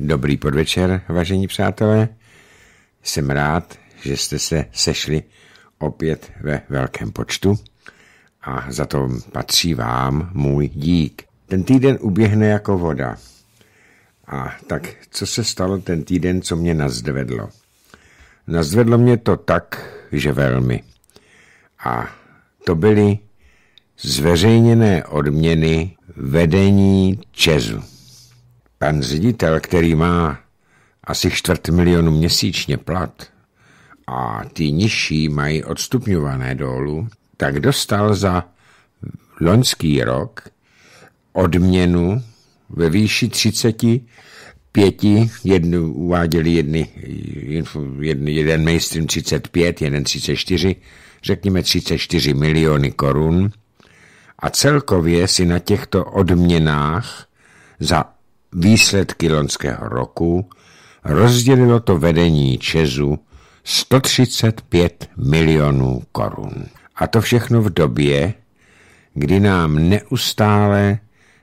Dobrý podvečer, vážení přátelé. Jsem rád, že jste se sešli opět ve velkém počtu a za to patří vám můj dík. Ten týden uběhne jako voda. A tak co se stalo ten týden, co mě nazdvedlo? Nazdvedlo mě to tak, že velmi. A to byly zveřejněné odměny vedení Čezu. Pan ředitel, který má asi čtvrt milionu měsíčně plat a ty nižší mají odstupňované dolů, tak dostal za loňský rok odměnu ve výši 35, jednu, uváděli jedny, jedny, jeden mainstream 35, jeden 34, řekněme 34 miliony korun. A celkově si na těchto odměnách za výsledky loňského roku rozdělilo to vedení Čezu 135 milionů korun. A to všechno v době, kdy nám neustále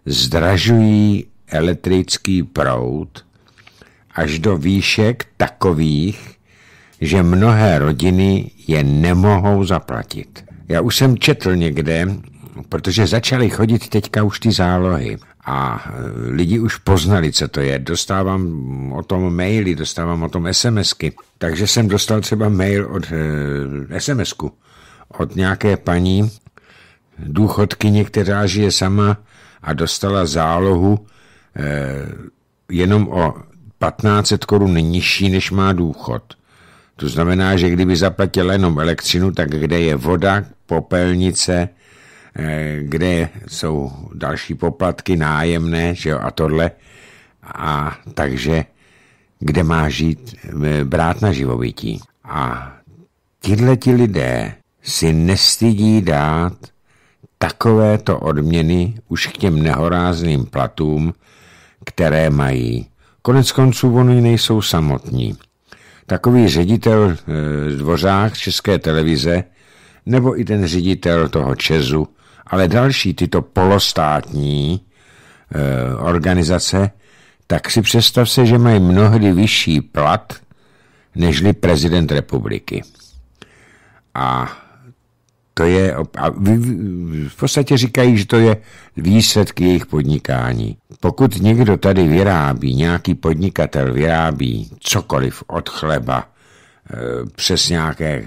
zdražují elektrický proud až do výšek takových, že mnohé rodiny je nemohou zaplatit. Já už jsem četl někde, protože začaly chodit teďka už ty zálohy a e, lidi už poznali, co to je. Dostávám o tom maily, dostávám o tom SMSky. Takže jsem dostal třeba mail od e, SMSku od nějaké paní, důchodkyně, která žije sama a dostala zálohu e, jenom o 1500 korun nižší, než má důchod. To znamená, že kdyby zaplatila jenom elektřinu, tak kde je voda, popelnice, Eh, kde jsou další poplatky, nájemné, že jo, a tohle. A takže kde má žít eh, brát na živobytí. A tyhle ti lidé si nestydí dát takovéto odměny už k těm nehorázným platům, které mají. Konec konců oni nejsou samotní. Takový ředitel e, dvořák České televize nebo i ten ředitel toho Čezu ale další tyto polostátní e, organizace, tak si představ se, že mají mnohdy vyšší plat nežli prezident republiky. A to je, a v podstatě říkají, že to je výsledek jejich podnikání. Pokud někdo tady vyrábí, nějaký podnikatel vyrábí cokoliv od chleba, eh, přes nějaké eh,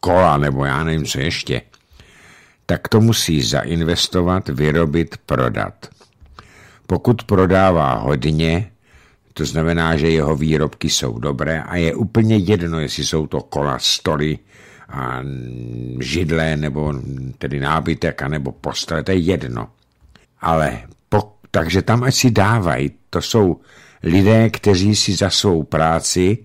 kola nebo já nevím co ještě, tak to musí zainvestovat, vyrobit, prodat. Pokud prodává hodně, to znamená, že jeho výrobky jsou dobré a je úplně jedno, jestli jsou to kola stoly a mm, židle nebo tedy nábytek a nebo postele, to je jedno. Ale po, takže tam ať si dávají, to jsou lidé, kteří si za svou práci,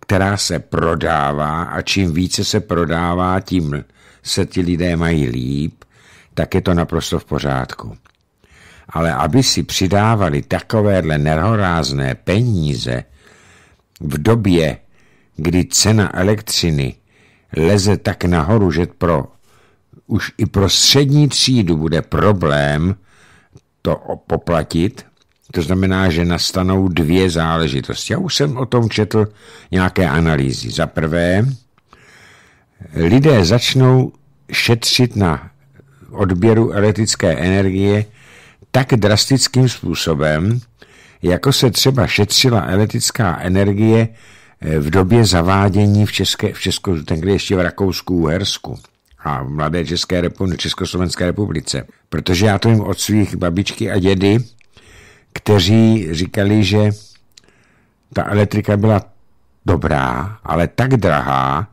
která se prodává a čím více se prodává, tím se ti lidé mají líp, tak je to naprosto v pořádku. Ale aby si přidávali takovéhle nerhorázné peníze v době, kdy cena elektřiny leze tak nahoru, že pro už i pro střední třídu bude problém to poplatit, to znamená, že nastanou dvě záležitosti. Já už jsem o tom četl nějaké analýzy. Za prvé, lidé začnou šetřit na odběru elektrické energie tak drastickým způsobem, jako se třeba šetřila elektrická energie eh, v době zavádění v, České, v Česko, tehdy ještě v Rakousku, Uhersku a v mladé České republice, Československé republice. Protože já to jim od svých babičky a dědy, kteří říkali, že ta elektrika byla dobrá, ale tak drahá,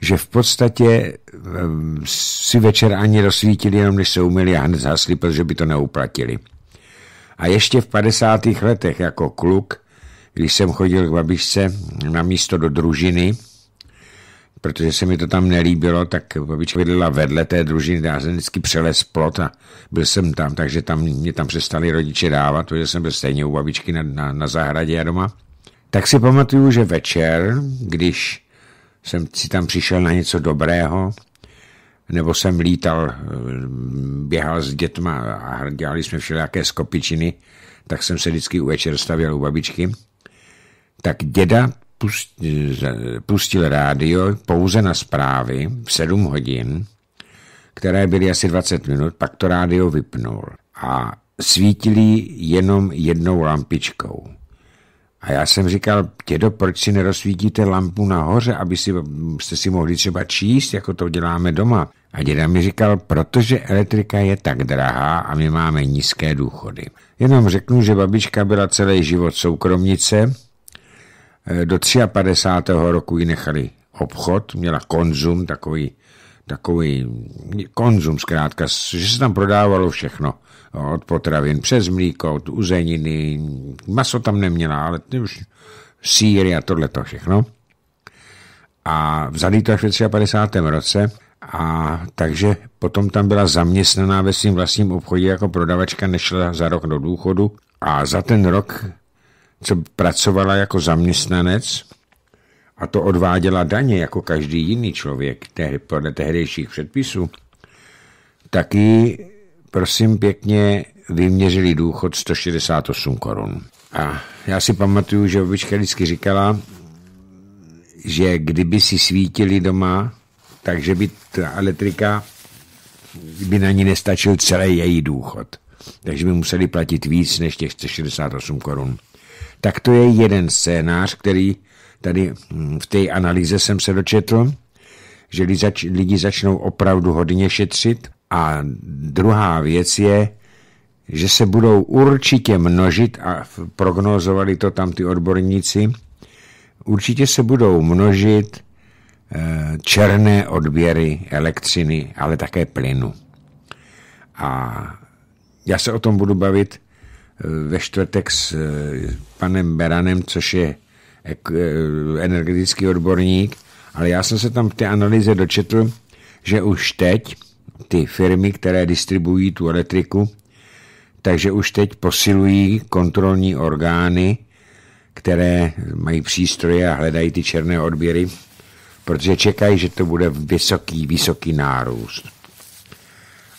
že v podstatě ehm, si večer ani rozsvítili, jenom než se umyli a hned zhasli, protože by to neuplatili. A ještě v 50. letech jako kluk, když jsem chodil k babičce na místo do družiny, protože se mi to tam nelíbilo, tak babička bydlela vedle té družiny, já jsem vždycky přelez plot a byl jsem tam, takže tam mě tam přestali rodiče dávat, protože jsem byl stejně u babičky na, na, na zahradě a doma. Tak si pamatuju, že večer, když jsem si tam přišel na něco dobrého, nebo jsem lítal, eh, běhal s dětma a dělali jsme všelijaké skopičiny, tak jsem se vždycky u večer stavěl u babičky. Tak děda eh, pustil rádio pouze na zprávy v 7 hodin, které byly asi 20 minut, pak to rádio vypnul a svítili jenom jednou lampičkou. A já jsem říkal, dědo, proč si nerozsvítíte lampu nahoře, aby si, mm, jste si mohli třeba číst, jako to děláme doma. A děda mi říkal, protože elektrika je tak drahá a my máme nízké důchody. Jenom řeknu, že babička byla celý život soukromnice, eh, do 53. roku ji nechali obchod, měla konzum, takový, takový mm, konzum zkrátka, že se tam prodávalo všechno od potravin přes mlíko, od uzeniny, maso tam neměla, ale ty už síry a tohle to všechno. A vzali to až ve 53. roce a takže potom tam byla zaměstnaná ve svým vlastním obchodě jako prodavačka, nešla za rok do důchodu a za ten rok, co pracovala jako zaměstnanec, a to odváděla daně jako každý jiný člověk tehdy, podle tehdejších předpisů, taky prosím pěkně vyměřili důchod 168 korun. A já si pamatuju, že obička vždycky říkala, že kdyby si svítili doma, takže by ta elektrika by na ní nestačil celý její důchod. Takže by museli platit víc než těch 168 korun. Tak to je jeden scénář, který tady hm, v té analýze jsem se dočetl, že lidi, lidi začnou opravdu hodně šetřit a druhá věc je, že se budou určitě množit, a prognozovali to tam ty odborníci, určitě se budou množit eh, černé odběry elektřiny, ale také plynu. A já se o tom budu bavit eh, ve čtvrtek s eh, panem Beranem, což je energetický odborník, ale já jsem se tam v té analýze dočetl, že už teď ty firmy, které distribuují tu elektriku, takže už teď posilují kontrolní orgány, které mají přístroje a hledají ty černé odběry, protože čekají, že to bude vysoký, vysoký nárůst.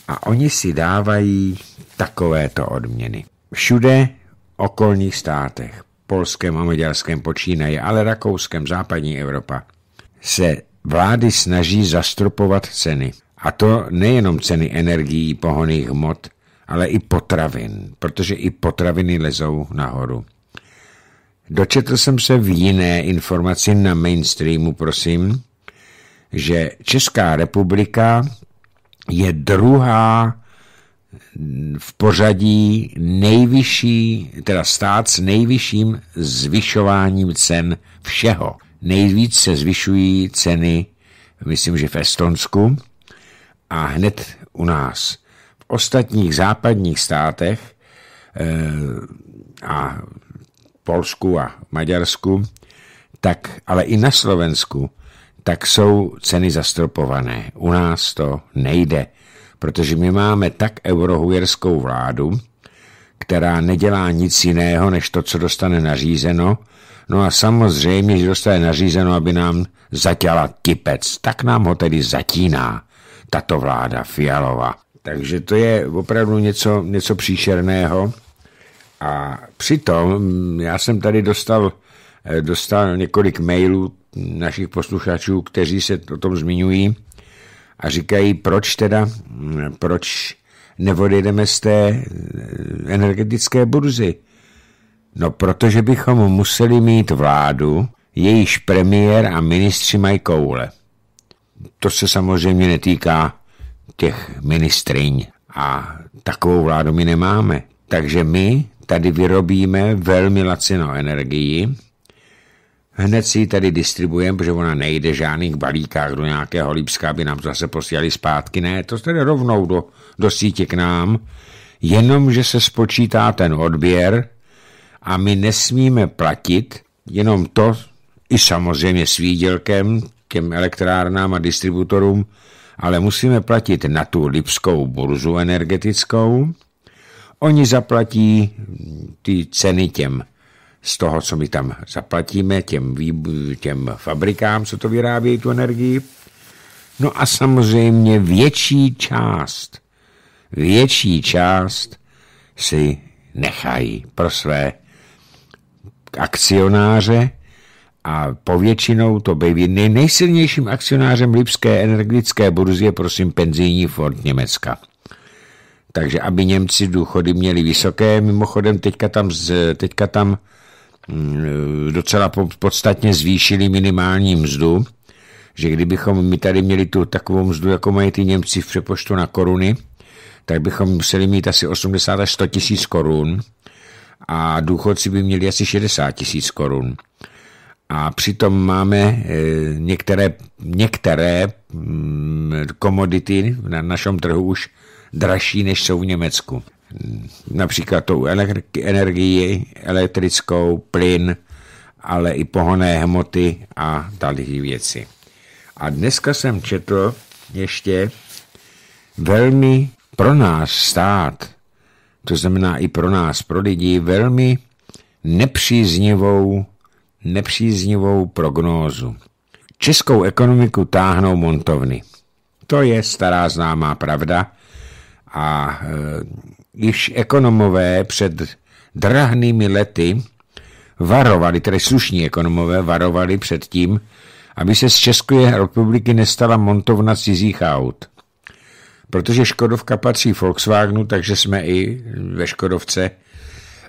A oni si dávají takovéto odměny. Všude okolních státech, polském a maďarském počínají, ale rakouském, západní Evropa, se vlády snaží zastropovat ceny. A to nejenom ceny energií, pohoných hmot, ale i potravin, protože i potraviny lezou nahoru. Dočetl jsem se v jiné informaci na mainstreamu, prosím, že Česká republika je druhá v pořadí nejvyšší, teda stát s nejvyšším zvyšováním cen všeho. Nejvíc se zvyšují ceny, myslím, že v Estonsku, a hned u nás. V ostatních západních státech eh, a Polsku a Maďarsku, tak, ale i na Slovensku, tak jsou ceny zastropované. U nás to nejde, protože my máme tak eurohujerskou vládu, která nedělá nic jiného, než to, co dostane nařízeno. No a samozřejmě, že dostane nařízeno, aby nám zatěla tipec, tak nám ho tedy zatíná tato vláda Fialova. Takže to je opravdu něco, něco příšerného. A přitom mm, já jsem tady dostal, eh, dostal několik mailů našich posluchačů, kteří se o tom zmiňují a říkají, proč teda, mm, proč nevodejdeme z té eh, energetické burzy. No, protože bychom museli mít vládu, jejíž premiér a ministři mají koule. To se samozřejmě netýká těch ministriň a takovou vládu my nemáme. Takže my tady vyrobíme velmi lacinou energii, hned si ji tady distribujeme, protože ona nejde žádných balíkách do nějakého lípska, aby nám zase posílali zpátky. Ne, to tady rovnou do, do sítě k nám, jenomže se spočítá ten odběr a my nesmíme platit jenom to, i samozřejmě s výdělkem, těm elektrárnám a distributorům, ale musíme platit na tu lipskou burzu energetickou. Oni zaplatí ty ceny těm z toho, co my tam zaplatíme, těm, těm fabrikám, co to vyrábějí tu energii. No a samozřejmě větší část, větší část si nechají pro své akcionáře, a povětšinou to byl Nej, nejsilnějším akcionářem Lipské energetické burzy je prosím penzijní fond Německa. Takže aby Němci důchody měli vysoké, mimochodem teďka tam, z, teďka tam mm, docela podstatně zvýšili minimální mzdu, že kdybychom my tady měli tu takovou mzdu, jako mají ty Němci v přepoštu na koruny, tak bychom museli mít asi 80 až 100 tisíc korun a důchodci by měli asi 60 tisíc korun. A přitom máme e, některé, některé mm, komodity na našem trhu už dražší, než jsou v Německu. Například tou energii, elektrickou, plyn, ale i pohonné hmoty a další věci. A dneska jsem četl ještě velmi pro nás stát, to znamená i pro nás, pro lidi, velmi nepříznivou nepříznivou prognózu. Českou ekonomiku táhnou montovny. To je stará známá pravda a e, již ekonomové před drahnými lety varovali, tedy slušní ekonomové varovali před tím, aby se z České republiky nestala montovna cizích aut. Protože Škodovka patří Volkswagenu, takže jsme i ve Škodovce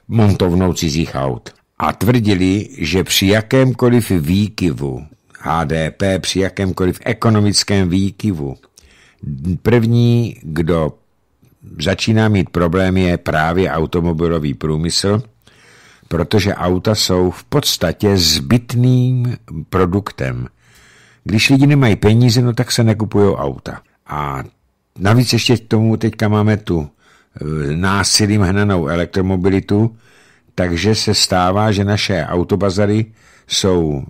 montovnou cizích aut a tvrdili, že při jakémkoliv výkivu HDP, při jakémkoliv ekonomickém výkivu, první, kdo začíná mít problémy, je právě automobilový průmysl, protože auta jsou v podstatě zbytným produktem. Když lidi nemají peníze, no tak se nekupují auta. A navíc ještě k tomu teďka máme tu e, násilím hnanou elektromobilitu, takže se stává, že naše autobazary jsou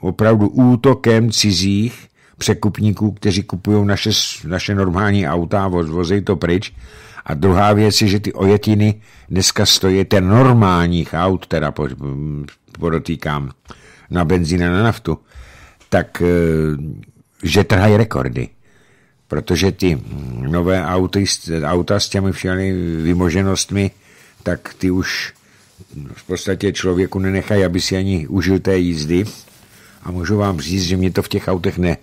opravdu útokem cizích překupníků, kteří kupují naše, naše normální auta a vozí to pryč. A druhá věc je, že ty ojetiny dneska stojí ten normálních aut, teda podotýkám, na benzín a na naftu, tak eh, že trhají rekordy. Protože ty nové auty, auta s těmi všemi vymoženostmi, tak ty už v podstatě člověku nenechají, aby si ani užil té jízdy. A můžu vám říct, že mě to v těch autech ne,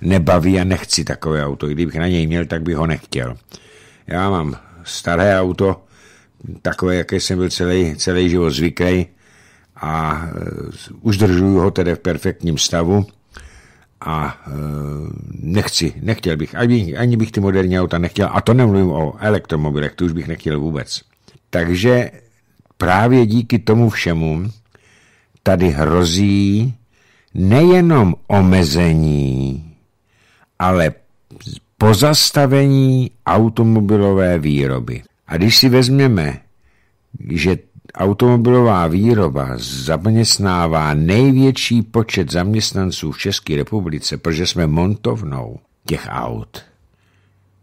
nebaví a nechci takové auto. Kdybych na něj měl, tak bych ho nechtěl. Já mám staré auto, takové, jaké jsem byl celý, celý život zvyklý a e, už držuju ho tedy v perfektním stavu a e, nechci, nechtěl bych, ani, ani bych ty moderní auta nechtěl, a to nemluvím o elektromobilech, to už bych nechtěl vůbec. Takže právě díky tomu všemu tady hrozí nejenom omezení, ale pozastavení automobilové výroby. A když si vezmeme, že automobilová výroba zaměstnává největší počet zaměstnanců v České republice, protože jsme montovnou těch aut,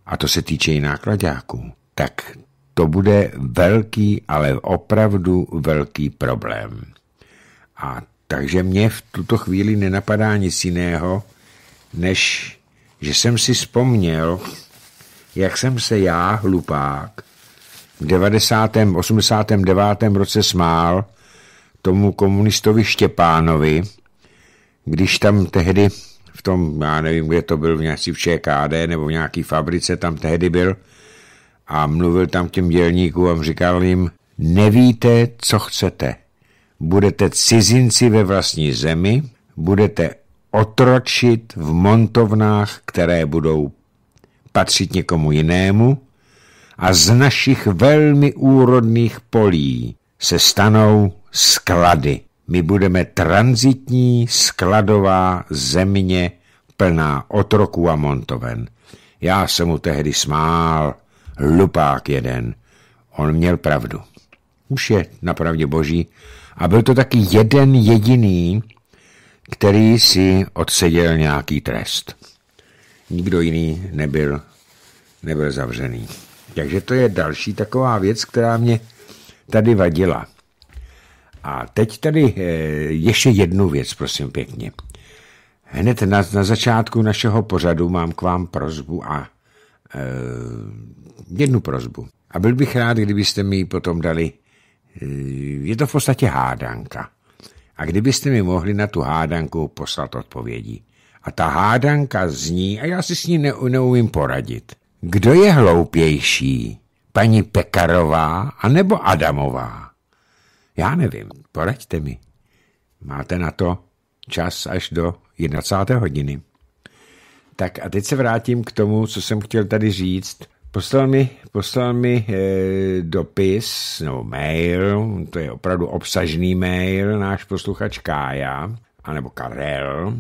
a to se týče i nákladáků, tak to bude velký, ale opravdu velký problém. A takže mě v tuto chvíli nenapadá nic jiného, než že jsem si vzpomněl, jak jsem se já, hlupák, v 90. 89. roce smál tomu komunistovi Štěpánovi, když tam tehdy v tom, já nevím, kde to byl, v nějaký v ČKD nebo v nějaký fabrice, tam tehdy byl a mluvil tam k těm dělníkům a říkal jim, nevíte, co chcete. Budete cizinci ve vlastní zemi, budete otročit v montovnách, které budou patřit někomu jinému a z našich velmi úrodných polí se stanou sklady. My budeme transitní skladová země plná otroků a montoven. Já jsem mu tehdy smál, lupák jeden. On měl pravdu. Už je na pravdě boží. A byl to taky jeden jediný, který si odseděl nějaký trest. Nikdo jiný nebyl, nebyl zavřený. Takže to je další taková věc, která mě tady vadila. A teď tady eh, ještě jednu věc, prosím pěkně. Hned na, na začátku našeho pořadu mám k vám prozbu a Eh, jednu prozbu. A byl bych rád, kdybyste mi ji potom dali. Eh, je to v podstatě hádanka. A kdybyste mi mohli na tu hádanku poslat odpovědi. A ta hádanka zní, a já si s ní ne, neumím poradit. Kdo je hloupější? Paní Pekarová anebo Adamová? Já nevím, poraďte mi. Máte na to čas až do 11. hodiny. Tak a teď se vrátím k tomu, co jsem chtěl tady říct. Poslal mi, poslal mi e, dopis, nebo mail, to je opravdu obsažný mail, náš posluchač Kája, anebo Karel,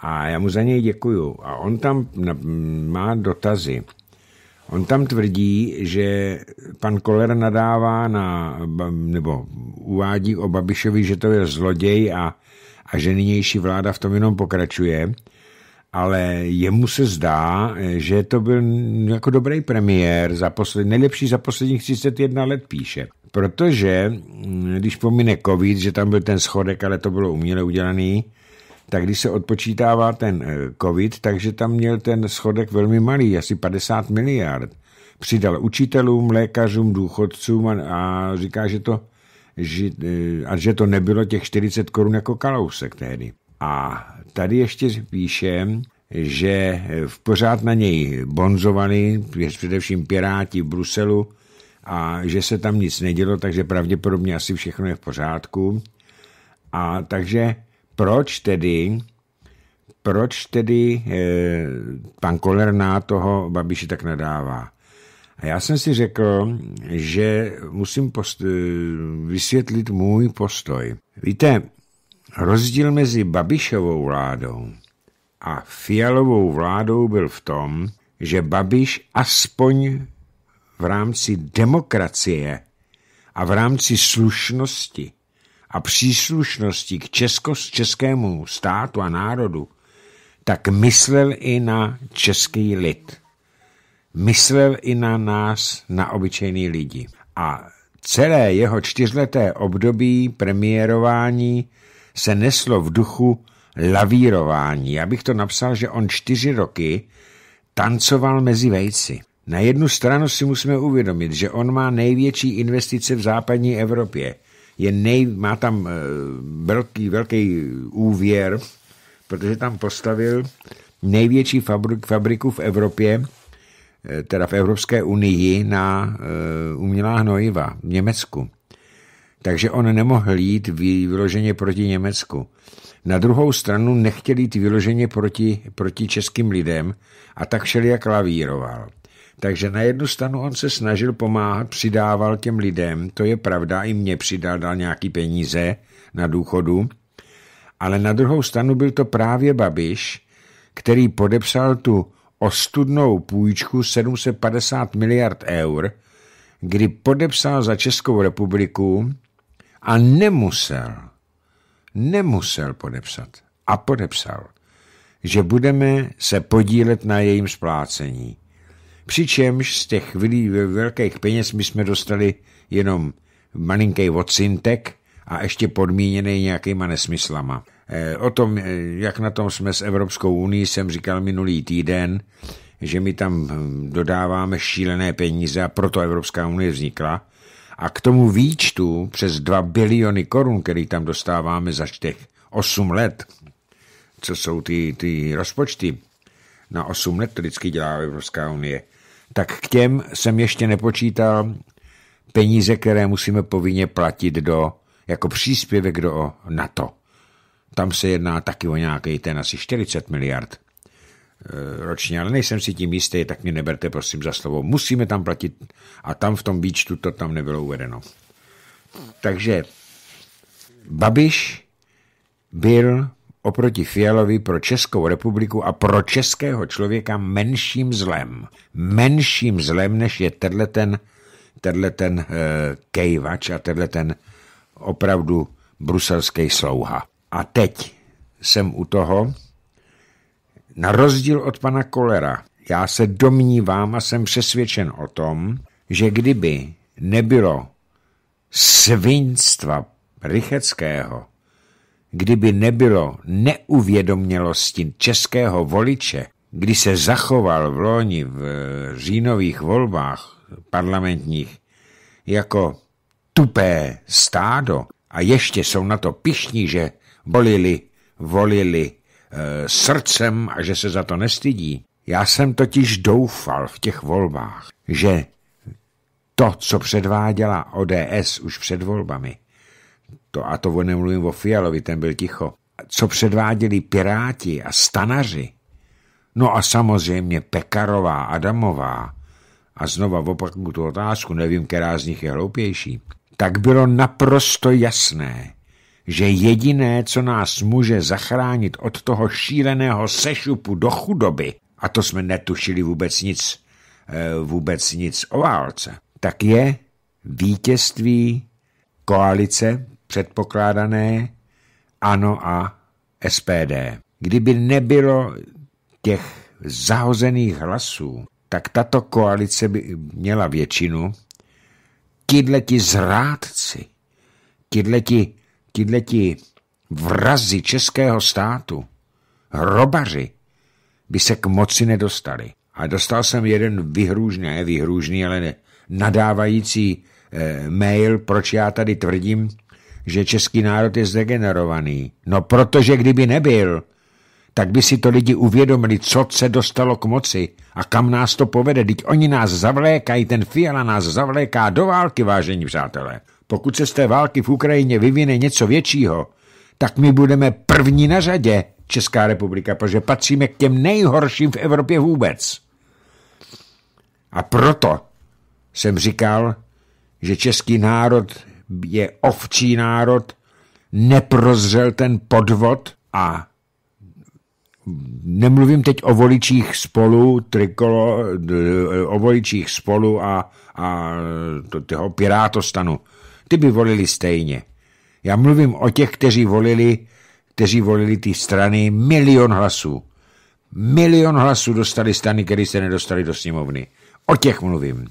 a já mu za něj děkuju. A on tam má dotazy. On tam tvrdí, že pan Koller nadává na, nebo uvádí o Babišovi, že to je zloděj a, a že nynější vláda v tom jenom pokračuje ale jemu se zdá, eh, že to byl jako dobrý premiér, za posled, nejlepší za posledních 31 let píše. Protože, mm, když pomine covid, že tam byl ten schodek, ale to bylo uměle udělaný, tak když se odpočítává ten eh, covid, takže tam měl ten schodek velmi malý, asi 50 miliard. Přidal učitelům, lékařům, důchodcům a, a říká, že to, že, eh, a že to nebylo těch 40 korun jako kalousek tehdy. A tady ještě píšem, že v pořád na něj bonzovali, především piráti v Bruselu, a že se tam nic nedělo, takže pravděpodobně asi všechno je v pořádku. A takže proč tedy, proč tedy e, pan Koller na toho Babiši tak nadává? A já jsem si řekl, že musím post- eh, vysvětlit můj postoj. Víte, Rozdíl mezi Babišovou vládou a Fialovou vládou byl v tom, že Babiš aspoň v rámci demokracie a v rámci slušnosti a příslušnosti k Česko, českému státu a národu, tak myslel i na český lid. Myslel i na nás, na obyčejný lidi. A celé jeho čtyřleté období premiérování se neslo v duchu lavírování. Já bych to napsal, že on čtyři roky tancoval mezi vejci. Na jednu stranu si musíme uvědomit, že on má největší investice v západní Evropě. Je nej, má tam eh, velký, velký úvěr, protože tam postavil největší fabrik, fabriku v Evropě, eh, teda v Evropské unii na eh, umělá hnojiva v Německu takže on nemohl jít vyloženě proti Německu. Na druhou stranu nechtěl jít vyloženě proti, proti českým lidem a tak šel jak lavíroval. Takže na jednu stranu on se snažil pomáhat, přidával těm lidem, to je pravda, i mě přidal, dal nějaký peníze na důchodu, ale na druhou stranu byl to právě Babiš, který podepsal tu ostudnou půjčku 750 miliard eur, kdy podepsal za Českou republiku a nemusel, nemusel podepsat a podepsal, že budeme se podílet na jejím splácení. Přičemž z těch velkých peněz my jsme dostali jenom malinký odcintek a ještě podmíněný nějakýma nesmyslama. Eh, o tom, eh, jak na tom jsme s Evropskou unii, jsem říkal minulý týden, že my tam hm, dodáváme šílené peníze a proto Evropská unie vznikla a k tomu výčtu přes 2 biliony korun, který tam dostáváme za těch 8 let, co jsou ty, ty rozpočty, na 8 let to vždycky dělá Evropská unie, tak k těm jsem ještě nepočítal peníze, které musíme povinně platit do, jako příspěvek do NATO. Tam se jedná taky o nějaký ten asi 40 miliard. Eh, ročně, ale nejsem si tím jistý, tak mě neberte prosím za slovo. Musíme tam platit a tam v tom výčtu to tam nebylo uvedeno. Takže Babiš byl oproti Fialovi pro Českou republiku a pro českého člověka menším zlem. Menším zlem, než je tenhle ten, tenhle ten e, kejvač a tenhle ten opravdu bruselský slouha. A teď jsem u toho, na rozdíl od pana Kolera, já se domnívám a jsem přesvědčen o tom, že kdyby nebylo svinstva Rycheckého, kdyby nebylo neuvědomělosti českého voliče, kdy se zachoval v loni v eh, říjnových volbách parlamentních jako tupé stádo a ještě jsou na to pišní, že volili, volili Eh, srdcem a že se za to nestydí. Já jsem totiž doufal v těch volbách, že to, co předváděla ODS už před volbami, to a to nemluvím o Fialovi, ten byl ticho, co předváděli Piráti a stanaři, no a samozřejmě Pekarová, Adamová, a znova opakuju tu otázku, nevím, která z nich je hloupější, tak bylo naprosto jasné, že jediné, co nás může zachránit od toho šíleného sešupu do chudoby, a to jsme netušili vůbec nic, eh, vůbec nic o válce, tak je vítězství koalice předpokládané ANO a SPD. Kdyby nebylo těch zahozených hlasů, tak tato koalice by měla většinu. Tidleti zrádci, tidleti tihleti vrazi českého státu, hrobaři, by se k moci nedostali. A dostal jsem jeden vyhrůžný, ne vyhrůžný, ale ne, nadávající e, mail, proč já tady tvrdím, že český národ je zdegenerovaný. No protože kdyby nebyl, tak by si to lidi uvědomili, co se dostalo k moci a kam nás to povede. Teď oni nás zavlékají, ten Fiala nás zavléká do války, vážení přátelé. Pokud se z té války v Ukrajině vyvine něco většího, tak my budeme první na řadě, Česká republika, protože patříme k těm nejhorším v Evropě vůbec. A proto jsem říkal, že český národ je ovčí národ, neprozřel ten podvod a nemluvím teď o voličích spolu, trikolo, o voličích spolu a, a toho pirátostanu. Ty by volili stejně. Já mluvím o těch, kteří volili, kteří volili ty strany milion hlasů. Milion hlasů dostali strany, které se nedostali do sněmovny. O těch mluvím.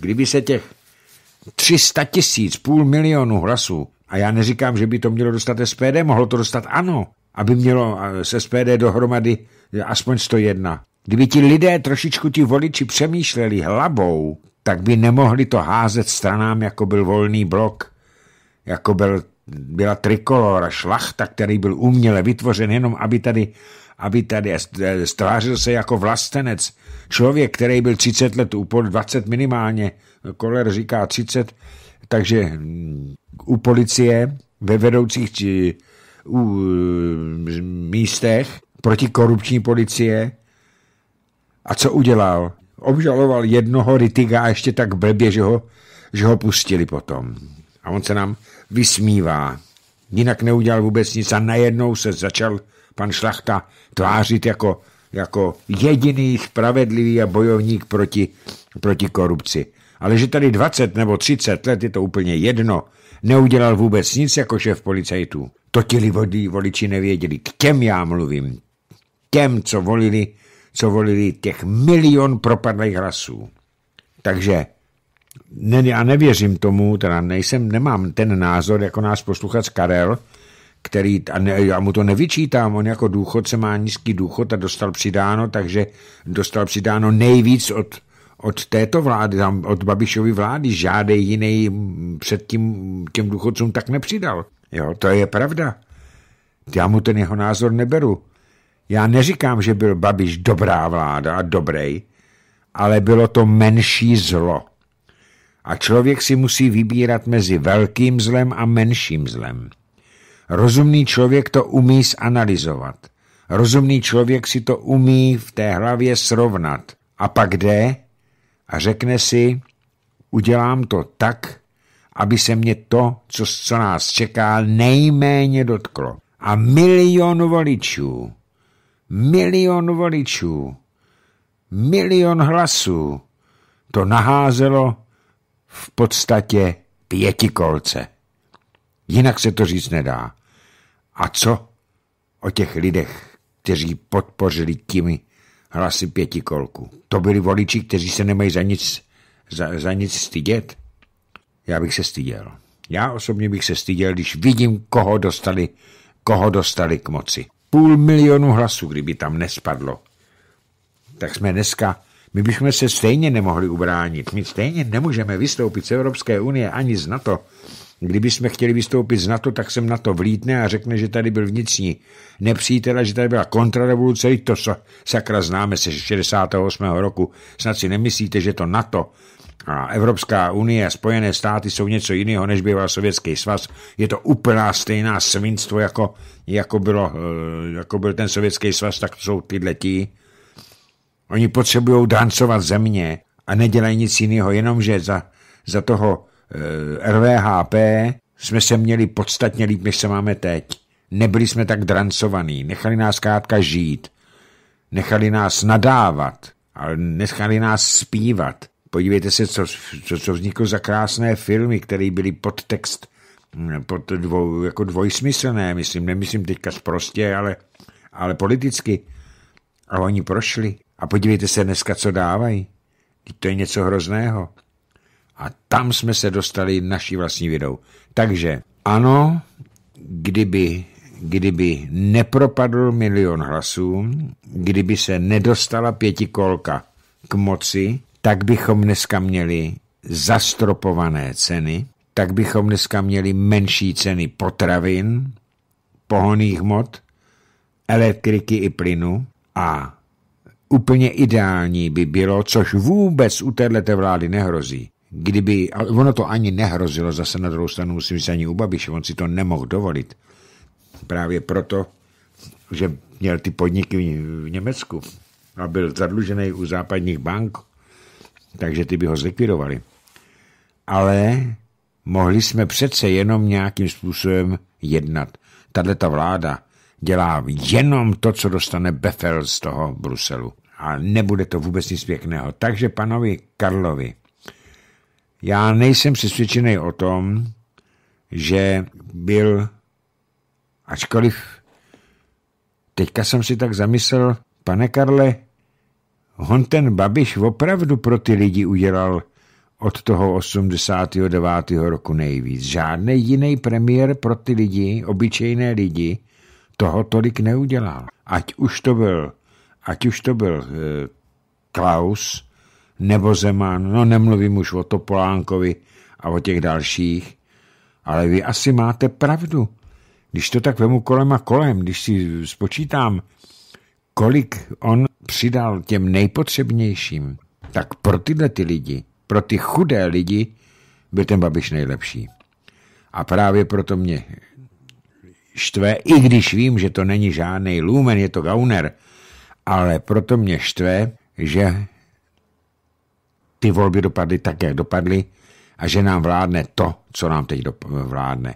Kdyby se těch 300 tisíc, půl milionu hlasů, a já neříkám, že by to mělo dostat SPD, mohlo to dostat ano, aby mělo se SPD dohromady aspoň 101. Kdyby ti lidé trošičku ti voliči přemýšleli hlavou, tak by nemohli to házet stranám, jako byl volný blok, jako byl, byla trikolora, šlachta, který byl uměle vytvořen jenom, aby tady, aby tady strážil se jako vlastenec. Člověk, který byl 30 let u 20 minimálně, Koler říká 30, takže u policie ve vedoucích či u e, místech proti korupční policie. A co udělal? Obžaloval jednoho Ritiga ještě tak blbě, že ho, že ho pustili potom. A on se nám vysmívá. Jinak neudělal vůbec nic a najednou se začal pan Šlachta tvářit jako, jako jediný spravedlivý a bojovník proti, proti korupci. Ale že tady 20 nebo 30 let je to úplně jedno. Neudělal vůbec nic jako šéf policajtů. To ti voliči nevěděli. K těm já mluvím. Těm, co volili co volili těch milion propadlých hlasů. Takže ne, já nevěřím tomu, teda nejsem, nemám ten názor, jako nás posluchač Karel, který, a ne, já mu to nevyčítám, on jako důchodce má nízký důchod a dostal přidáno, takže dostal přidáno nejvíc od, od této vlády, od Babišovy vlády, žádej jiný před tím, těm důchodcům tak nepřidal. Jo, to je pravda. Já mu ten jeho názor neberu. Já neříkám, že byl Babiš dobrá vláda a dobrý, ale bylo to menší zlo. A člověk si musí vybírat mezi velkým zlem a menším zlem. Rozumný člověk to umí zanalizovat. Rozumný člověk si to umí v té hlavě srovnat. A pak jde a řekne si, udělám to tak, aby se mě to, co, co nás čeká, nejméně dotklo. A milion voličů Milion voličů, milion hlasů to naházelo v podstatě pětikolce. Jinak se to říct nedá. A co o těch lidech, kteří podpořili těmi hlasy pětikolku? To byli voliči, kteří se nemají za nic, za, za nic stydět? Já bych se styděl. Já osobně bych se styděl, když vidím, koho dostali, koho dostali k moci. Půl milionu hlasů, kdyby tam nespadlo. Tak jsme dneska, my bychom se stejně nemohli ubránit. My stejně nemůžeme vystoupit z Evropské unie ani z NATO. Kdyby jsme chtěli vystoupit z NATO, tak sem na to vlítne a řekne, že tady byl vnitřní nepřítel a že tady byla kontrarevoluce. I to sakra známe se 68. roku. Snad si nemyslíte, že to NATO a Evropská unie a Spojené státy jsou něco jiného, než býval Sovětský svaz. Je to úplná stejná svinstvo, jako, jako, bylo, eh, jako byl ten Sovětský svaz, tak to jsou tyhle tí. Oni potřebují dancovat země a nedělají nic jiného, jenomže za, za toho e, eh, RVHP jsme se měli podstatně líp, než se máme teď. Nebyli jsme tak drancovaní, nechali nás krátka žít, nechali nás nadávat, ale nechali nás zpívat. Podívejte se, co, co, co vzniklo za krásné filmy, které byly pod text, pod dvoj, jako dvojsmyslné, myslím, nemyslím teďka prostě, ale, ale politicky. A oni prošli. A podívejte se dneska, co dávají. To je něco hrozného. A tam jsme se dostali naší vlastní vidou. Takže ano, kdyby, kdyby nepropadl milion hlasů, kdyby se nedostala pětikolka k moci, tak bychom dneska měli zastropované ceny, tak bychom dneska měli menší ceny potravin, pohoných hmot, elektriky i plynu a úplně ideální by bylo, což vůbec u této vlády nehrozí, kdyby, ale ono to ani nehrozilo, zase na druhou stranu musím říct ani u Babiše, on si to nemohl dovolit. Právě proto, že měl ty podniky v Německu a byl zadlužený u západních bank takže ty by ho zlikvidovali. Ale mohli jsme přece jenom nějakým způsobem jednat. Tahle ta vláda dělá jenom to, co dostane Befel z toho Bruselu. A nebude to vůbec nic pěkného. Takže panovi Karlovi, já nejsem přesvědčený o tom, že byl, ačkoliv teďka jsem si tak zamyslel, pane Karle, On ten Babiš opravdu pro ty lidi udělal od toho 89. roku nejvíc. Žádný jiný premiér pro ty lidi, obyčejné lidi, toho tolik neudělal. Ať už to byl, ať už to byl eh, Klaus nebo Zeman, no nemluvím už o Topolánkovi a o těch dalších, ale vy asi máte pravdu. Když to tak vemu kolem a kolem, když si spočítám, kolik on přidal těm nejpotřebnějším, tak pro tyhle ty lidi, pro ty chudé lidi, byl ten Babiš nejlepší. A právě proto mě štve, i když vím, že to není žádný lumen, je to gauner, ale proto mě štve, že ty volby dopadly tak, jak dopadly a že nám vládne to, co nám teď vládne.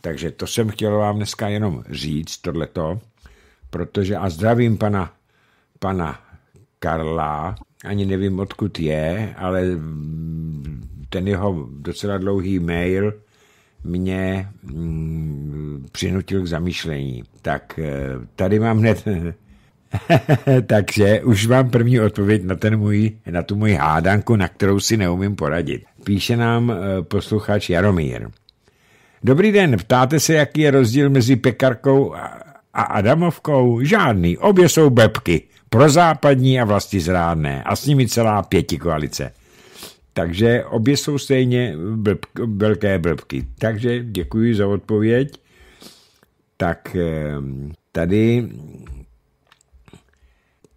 Takže to jsem chtěl vám dneska jenom říct, tohleto, protože a zdravím pana pana Karla, ani nevím, odkud je, ale ten jeho docela dlouhý mail mě mm, přinutil k zamýšlení. Tak eh, tady mám hned... Takže už mám první odpověď na, ten můj, na tu můj hádanku, na kterou si neumím poradit. Píše nám eh, posluchač Jaromír. Dobrý den, ptáte se, jaký je rozdíl mezi pekarkou a Adamovkou? Žádný, obě jsou bebky prozápadní a vlasti zrádné a s nimi celá pěti koalice. Takže obě jsou stejně blb, velké blbky. Takže děkuji za odpověď. Tak ehm, tady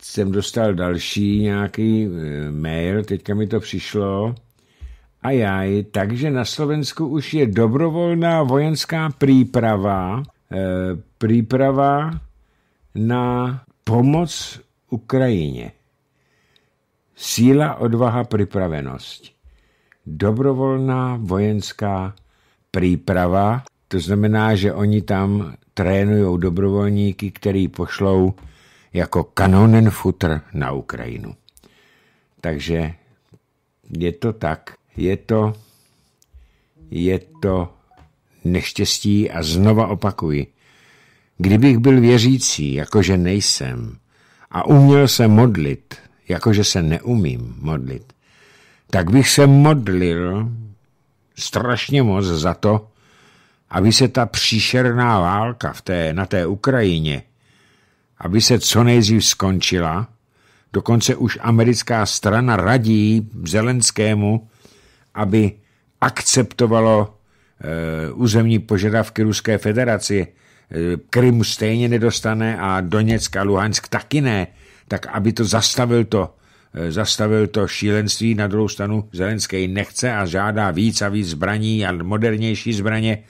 jsem dostal další nějaký ehm, mail, teďka mi to přišlo. A já, takže na Slovensku už je dobrovolná vojenská příprava, ehm, příprava na pomoc Ukrajině. Síla, odvaha, připravenost. Dobrovolná vojenská příprava, to znamená, že oni tam trénují dobrovolníky, který pošlou jako kanonen futr na Ukrajinu. Takže je to tak. Je to, je to neštěstí a znova opakuji. Kdybych byl věřící, jakože nejsem, a uměl se modlit, jakože se neumím modlit, tak bych se modlil strašně moc za to, aby se ta příšerná válka v té, na té Ukrajině, aby se co nejdřív skončila. Dokonce už americká strana radí Zelenskému, aby akceptovalo e, územní požadavky Ruské federace, Krym stejně nedostane a Doněck a Luhansk taky ne, tak aby to zastavil to, eh, zastavil to šílenství. Na druhou stranu Zelenský nechce a žádá víc a víc zbraní a modernější zbraně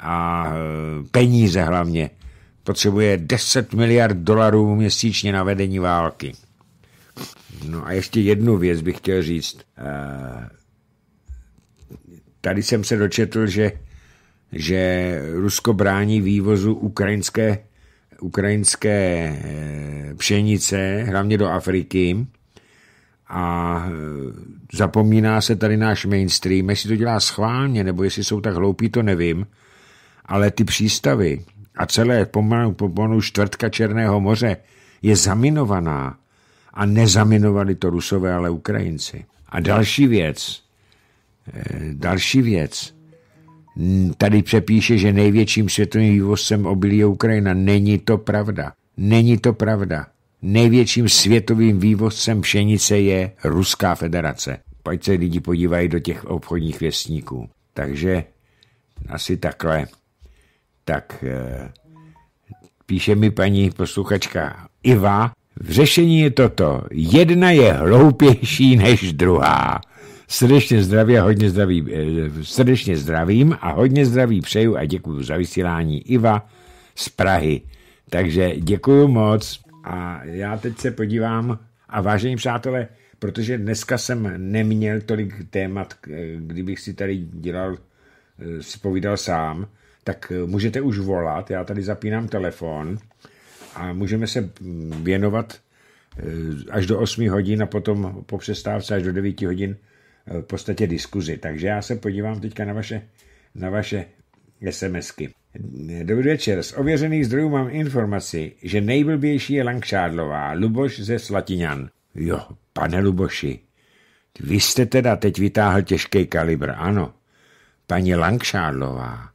a eh, peníze hlavně. Potřebuje 10 miliard dolarů měsíčně na vedení války. No a ještě jednu věc bych chtěl říct. Eh, tady jsem se dočetl, že že Rusko brání vývozu ukrajinské, ukrajinské eh, pšenice, hlavně do Afriky, a eh, zapomíná se tady náš mainstream, jestli to dělá schválně, nebo jestli jsou tak hloupí, to nevím, ale ty přístavy a celé pomalu, pomalu čtvrtka Černého moře je zaminovaná a nezaminovali to Rusové, ale Ukrajinci. A další věc, eh, další věc, tady přepíše, že největším světovým vývozcem obilí je Ukrajina. Není to pravda. Není to pravda. Největším světovým vývozcem pšenice je Ruská federace. Pojď se lidi podívají do těch obchodních věstníků. Takže asi takhle. Tak eh, píše mi paní posluchačka Iva, v řešení je toto. Jedna je hloupější než druhá. Srdečně zdraví a hodně zdraví, eh, srdečně zdravím a hodně zdraví přeju a děkuji za vysílání Iva z Prahy. Takže děkuji moc a já teď se podívám a vážení přátelé, protože dneska jsem neměl tolik témat, eh, kdybych si tady dělal, eh, si povídal sám, tak můžete už volat, já tady zapínám telefon a můžeme se mm, věnovat až do 8 hodin a potom po přestávce až do 9 hodin v podstatě diskuzi. Takže já se podívám teďka na vaše, na vaše SMSky. Dobrý večer. Z ověřených zdrojů mám informaci, že nejblbější je Langšádlová, Luboš ze Slatiňan. Jo, pane Luboši, vy jste teda teď vytáhl těžký kalibr, ano. Paní Langšádlová,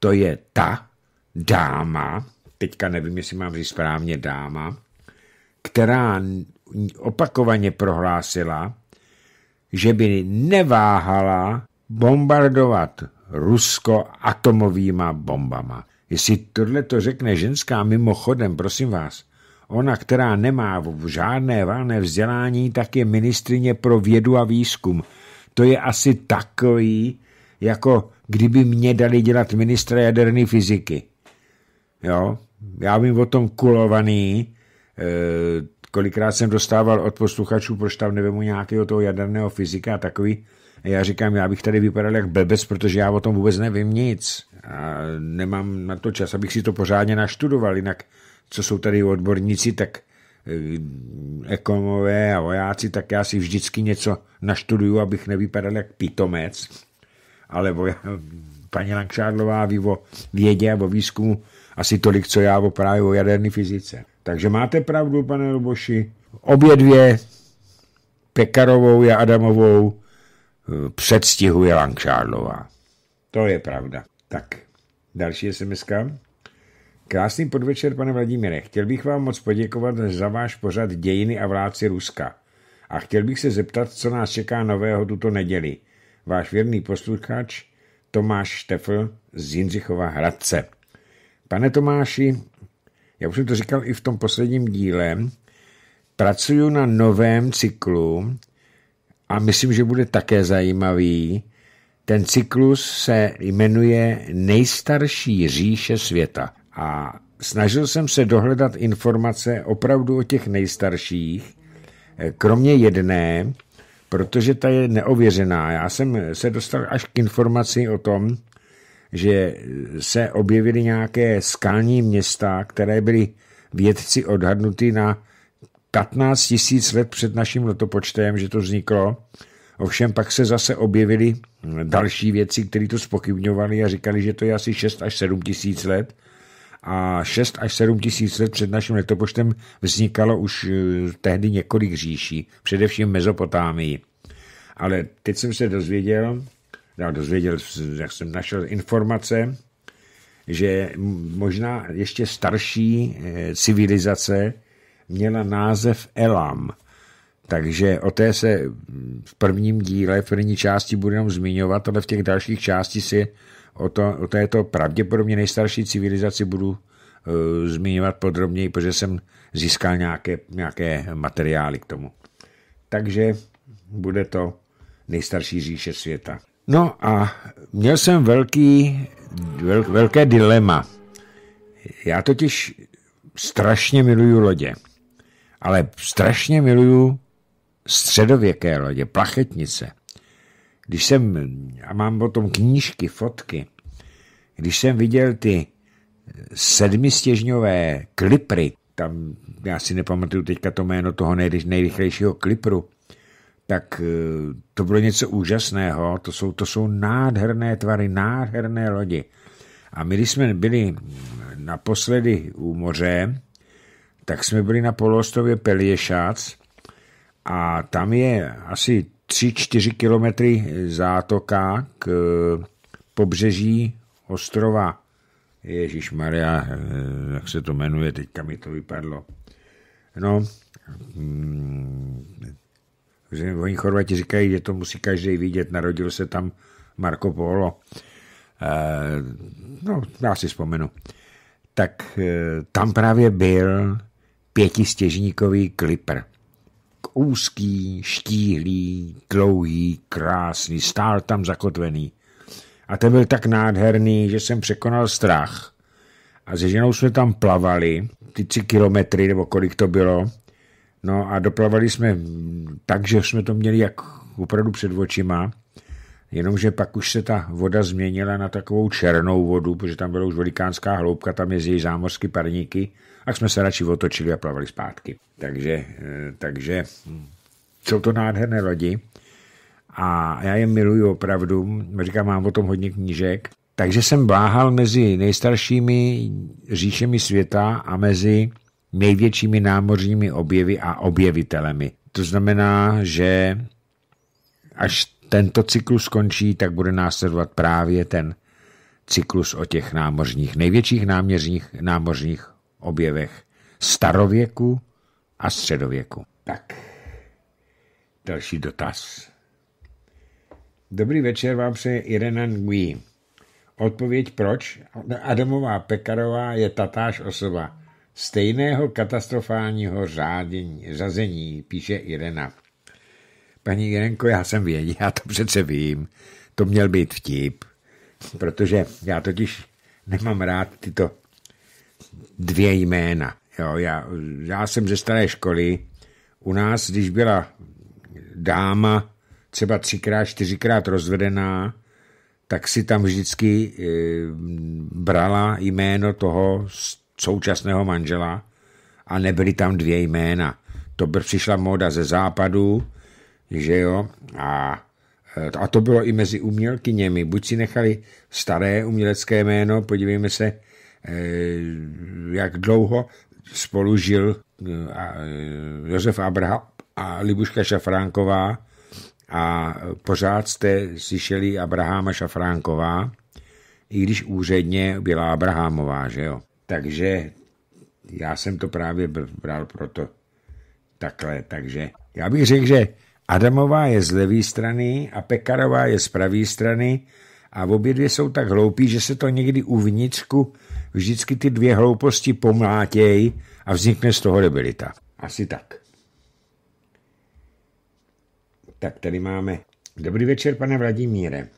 to je ta dáma, teďka nevím, jestli mám říct správně dáma, která opakovaně prohlásila, že by neváhala bombardovat Rusko atomovýma bombama. Jestli tohle to řekne ženská mimochodem, prosím vás, ona, která nemá žádné válné vzdělání, tak je ministrině pro vědu a výzkum. To je asi takový, jako kdyby mě dali dělat ministra jaderné fyziky. Jo, já vím o tom kulovaný, eh, kolikrát jsem dostával od posluchačů, proč tam nevemu nějakého toho jaderného fyzika a takový. A já říkám, já bych tady vypadal jak blbec, protože já o tom vůbec nevím nic. A nemám na to čas, abych si to pořádně naštudoval. Jinak, co jsou tady odborníci, tak eh, ekonomové a vojáci, tak já si vždycky něco naštuduju, abych nevypadal jak pitomec. Ale voja, paní Langšádlová ví o vědě a o výzkumu asi tolik, co já o právě o jaderné fyzice. Takže máte pravdu, pane Luboši. Obě dvě, Pekarovou a Adamovou, eh, předstihuje Langšádlová. To je pravda. Tak, další sms -ka. Krásný podvečer, pane Vladimíre. Chtěl bych vám moc poděkovat za váš pořad Dějiny a vláci Ruska. A chtěl bych se zeptat, co nás čeká nového tuto neděli. Váš věrný posluchač Tomáš Štefl z Jindřichova Hradce. Pane Tomáši, já už jsem to říkal i v tom posledním díle, pracuju na novém cyklu a myslím, že bude také zajímavý. Ten cyklus se jmenuje Nejstarší říše světa a snažil jsem se dohledat informace opravdu o těch nejstarších, eh, kromě jedné, protože ta je neověřená. Já jsem se dostal až k informaci o tom, že se objevily nějaké skalní města, které byly vědci odhadnuty na 15 tisíc let před naším letopočtem, že to vzniklo. Ovšem pak se zase objevily další věci, které to spochybňovali a říkali, že to je asi 6 až 7 tisíc let. A 6 až 7 tisíc let před naším letopočtem vznikalo už eh, tehdy několik říší, především Mezopotámii. Ale teď jsem se dozvěděl, no, dozvěděl, jak jsem našel informace, že možná ještě starší eh, civilizace měla název Elam. Takže o té se v prvním díle, v první části budeme zmiňovat, ale v těch dalších části si o, to, o této pravděpodobně nejstarší civilizaci budu uh, zmiňovat podrobněji, protože jsem získal nějaké, nějaké materiály k tomu. Takže bude to nejstarší říše světa. No a měl jsem velký, vel, velké dilema. Já totiž strašně miluju lodě, ale strašně miluju středověké lodě, plachetnice. Když jsem, a mám o tom knížky, fotky, když jsem viděl ty sedmistěžňové klipry, tam já si nepamatuju teďka to jméno toho nejrychlejšího klipru, tak eh, to bylo něco úžasného, to jsou, to jsou nádherné tvary, nádherné lodi. A my, když jsme byli naposledy u moře, tak jsme byli na polostově Pelješác a tam je asi 3-4 kilometry zátoka k eh, pobřeží ostrova Ježíš Maria, eh, jak se to jmenuje, teďka mi to vypadlo. No, hm, že oni Chorvati říkají, že to musí každý vidět, narodil se tam Marco Polo. E, no, já si vzpomenu. Tak e, tam právě byl pětistěžníkový klipr. Úzký, štíhlý, dlouhý, krásný, stál tam zakotvený. A ten byl tak nádherný, že jsem překonal strach. A se ženou jsme tam plavali, ty tři kilometry, nebo kolik to bylo, No a doplavali jsme tak, že jsme to měli jak opravdu před očima, jenomže pak už se ta voda změnila na takovou černou vodu, protože tam byla už velikánská hloubka, tam její zámořské parníky, a jsme se radši otočili a plavali zpátky. Takže, eh, takže hm, jsou to nádherné lodi a já je miluji opravdu, říkám, mám o tom hodně knížek, takže jsem bláhal mezi nejstaršími říšemi světa a mezi největšími námořními objevy a objevitelemi. To znamená, že až tento cyklus skončí, tak bude následovat právě ten cyklus o těch námořních, největších náměřních, námořních objevech starověku a středověku. Tak, další dotaz. Dobrý večer vám přeje Irena Ngui. Odpověď proč? Adamová Pekarová je tatáž osoba stejného katastrofálního řádění, řazení, píše Irena. Paní Jirenko, já jsem věděl, já to přece vím. To měl být vtip, protože já totiž nemám rád tyto dvě jména. Jo, já, já jsem ze staré školy. U nás, když byla dáma třeba třikrát, čtyřikrát rozvedená, tak si tam vždycky e, brala jméno toho současného manžela a nebyly tam dvě jména. To by přišla móda ze západu, že jo, a, e, a to bylo i mezi umělkyněmi. Buď si nechali staré umělecké jméno, podívejme se, e, jak dlouho spolu žil e, Josef Abraham a Libuška Šafránková a pořád jste slyšeli Abraháma Šafránková, i když úředně byla Abrahamová, že jo takže já jsem to právě bral proto takhle, takže já bych řekl, že Adamová je z levé strany a Pekarová je z pravé strany a obě dvě jsou tak hloupí, že se to někdy uvnitřku vždycky ty dvě hlouposti pomlátějí a vznikne z toho debilita. Asi tak. Tak tady máme. Dobrý večer, pane Vladimíre.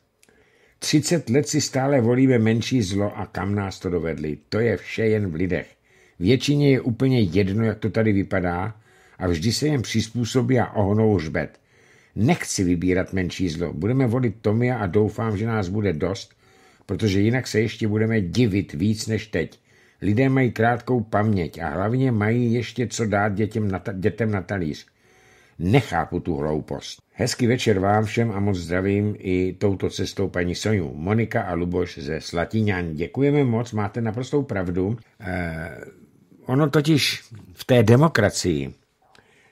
30 let si stále volíme menší zlo a kam nás to dovedli. To je vše jen v lidech. Většině je úplně jedno, jak to tady vypadá a vždy se jen přizpůsobí a ohnou hřbet. Nechci vybírat menší zlo. Budeme volit Tomia a doufám, že nás bude dost, protože jinak se ještě budeme divit víc než teď. Lidé mají krátkou paměť a hlavně mají ještě co dát dětem na, ta, dětem na talíř nechápu tu hloupost. Hezký večer vám všem a moc zdravím i touto cestou paní Soju. Monika a Luboš ze Slatiňan. Děkujeme moc, máte naprostou pravdu. Eh, ono totiž v té demokracii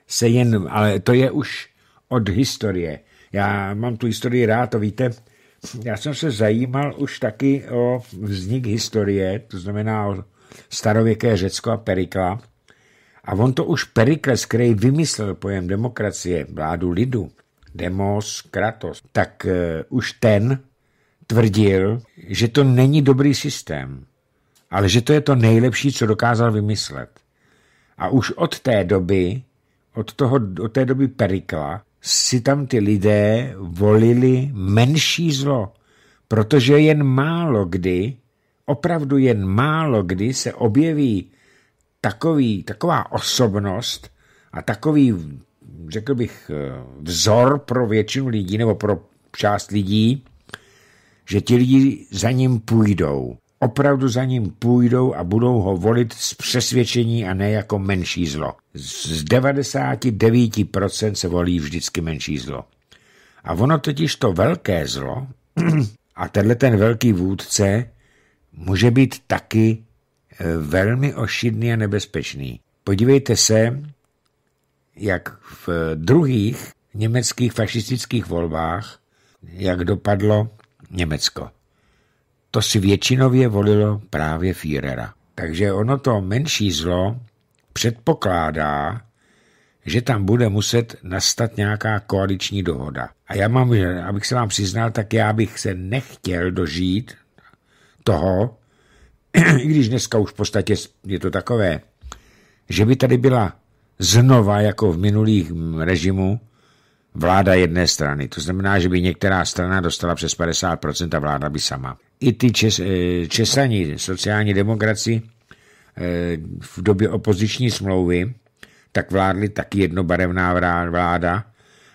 se jen, ale to je už od historie. Já mám tu historii rád, to víte. Já jsem se zajímal už taky o vznik historie, to znamená o starověké Řecko a Perikla. A on to už Perikles, který vymyslel pojem demokracie, vládu lidu, demos, kratos, tak uh, už ten tvrdil, že to není dobrý systém, ale že to je to nejlepší, co dokázal vymyslet. A už od té doby, od, toho, od té doby Perikla, si tam ty lidé volili menší zlo, protože jen málo kdy, opravdu jen málo kdy se objeví takový, taková osobnost a takový, řekl bych, eh, vzor pro většinu lidí nebo pro část lidí, že ti lidi za ním půjdou. Opravdu za ním půjdou a budou ho volit z přesvědčení a ne jako menší zlo. Z 99% se volí vždycky menší zlo. A ono totiž to velké zlo a tenhle ten velký vůdce může být taky velmi ošidný a nebezpečný. Podívejte se, jak v druhých německých fašistických volbách, jak dopadlo Německo. To si většinově volilo právě Führera. Takže ono to menší zlo předpokládá, že tam bude muset nastat nějaká koaliční dohoda. A já mám, abych se vám přiznal, tak já bych se nechtěl dožít toho, i když dneska už v podstatě je to takové, že by tady byla znova, jako v minulých režimu, vláda jedné strany. To znamená, že by některá strana dostala přes 50% a vláda by sama. I ty čes, eh, Česani, sociální demokraci, eh, v době opoziční smlouvy, tak vládly taky jednobarevná vláda,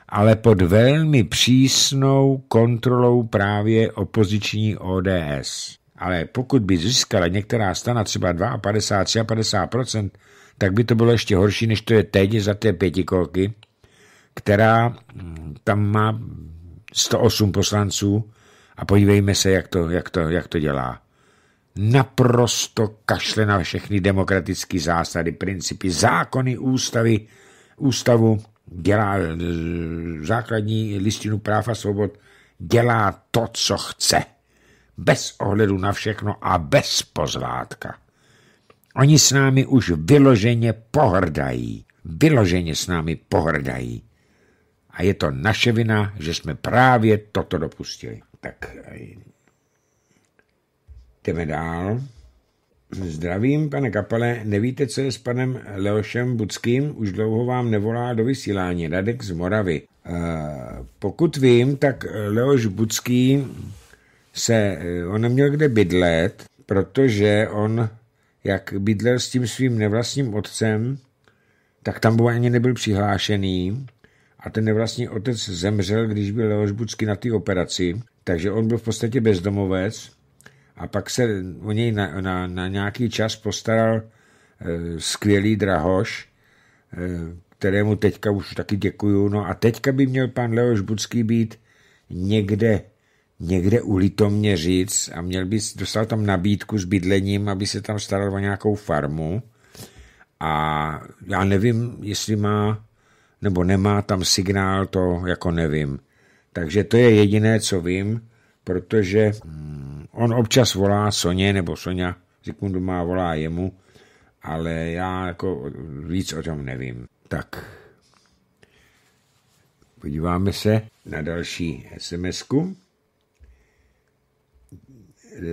ale pod velmi přísnou kontrolou právě opoziční ODS. Ale pokud by získala některá strana třeba 52-53%, tak by to bylo ještě horší, než to je teď za té pětikolky, která mm, tam má 108 poslanců a podívejme se, jak to, jak to, jak to dělá. Naprosto kašle na všechny demokratické zásady, principy, zákony, ústavy, ústavu, dělá eh, základní listinu práv a svobod, dělá to, co chce bez ohledu na všechno a bez pozvátka. Oni s námi už vyloženě pohrdají. Vyloženě s námi pohrdají. A je to naše vina, že jsme právě toto dopustili. Tak eh, jdeme dál. Zdravím, pane kapele, nevíte, co je s panem Leošem Budským? Už dlouho vám nevolá do vysílání. Radek z Moravy. E, pokud vím, tak Leoš Budský se, eh, on neměl kde bydlet, protože on, jak bydlel s tím svým nevlastním otcem, tak tam ani nebyl přihlášený a ten nevlastní otec zemřel, když byl Leoš na té operaci, takže on byl v podstatě bezdomovec a pak se o něj na, na, na nějaký čas postaral e, skvělý drahoš, e, kterému teďka už taky děkuju. No a teďka by měl pan Leoš Bucký být někde někde u Litoměřic a měl by, dostal tam nabídku s bydlením, aby se tam staral o nějakou farmu a já nevím, jestli má nebo nemá tam signál, to jako nevím. Takže to je jediné, co vím, protože mm, on občas volá Soně, nebo Sonja sekundu má volá jemu, ale já jako víc o tom nevím. Tak, podíváme se na další sms -ku.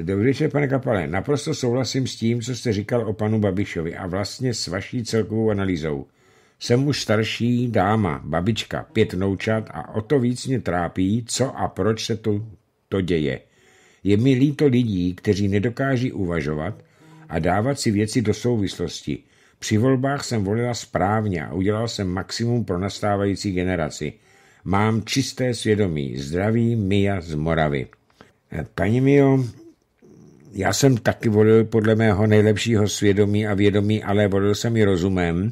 Dobrýče, pane Kapale, naprosto souhlasím s tím, co jste říkal o panu Babišovi a vlastně s vaší celkovou analýzou. Jsem už starší dáma, babička, pět noučat a o to víc mě trápí, co a proč se to, to děje. Je mi líto lidí, kteří nedokáží uvažovat a dávat si věci do souvislosti. Při volbách jsem volila správně a udělal jsem maximum pro nastávající generaci. Mám čisté svědomí. Zdraví Mia z Moravy. Paní Mio, já jsem taky volil podle mého nejlepšího svědomí a vědomí, ale volil jsem i rozumem.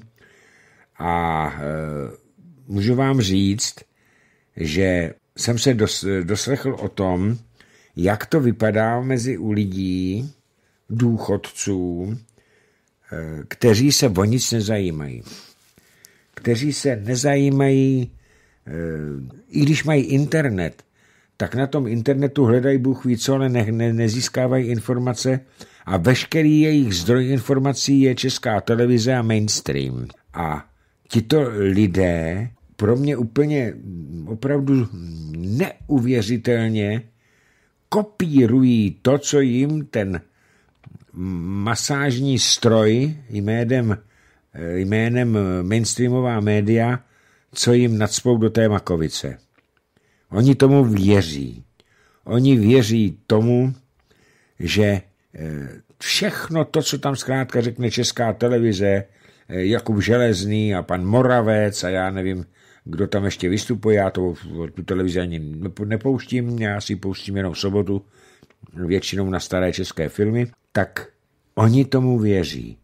A e, můžu vám říct, že jsem se dos, doslechl o tom, jak to vypadá mezi u lidí, důchodců, e, kteří se o nic nezajímají. Kteří se nezajímají, e, i když mají internet, tak na tom internetu hledají Bůh ví co, ale ne, ne, nezískávají informace a veškerý jejich zdroj informací je česká televize a mainstream. A tito lidé pro mě úplně opravdu neuvěřitelně kopírují to, co jim ten masážní stroj jménem, jménem mainstreamová média, co jim nadspou do té makovice. Oni tomu věří. Oni věří tomu, že eh, všechno to, co tam zkrátka řekne Česká televize, eh, Jakub Železný a pan Moravec a já nevím, kdo tam ještě vystupuje, já to, tu televizi ani nepouštím, já si pouštím jenom v sobotu, většinou na staré české filmy, tak oni tomu věří.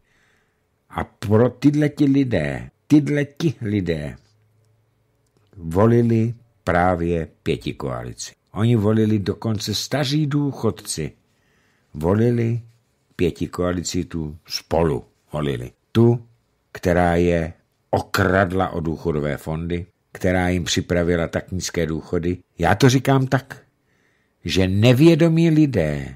A pro tyhle ti lidé, tyhle ti lidé volili právě pěti koalici. Oni volili dokonce staří důchodci. Volili pěti koalici tu spolu volili. Tu, která je okradla o důchodové fondy, která jim připravila tak nízké důchody. Já to říkám tak, že nevědomí lidé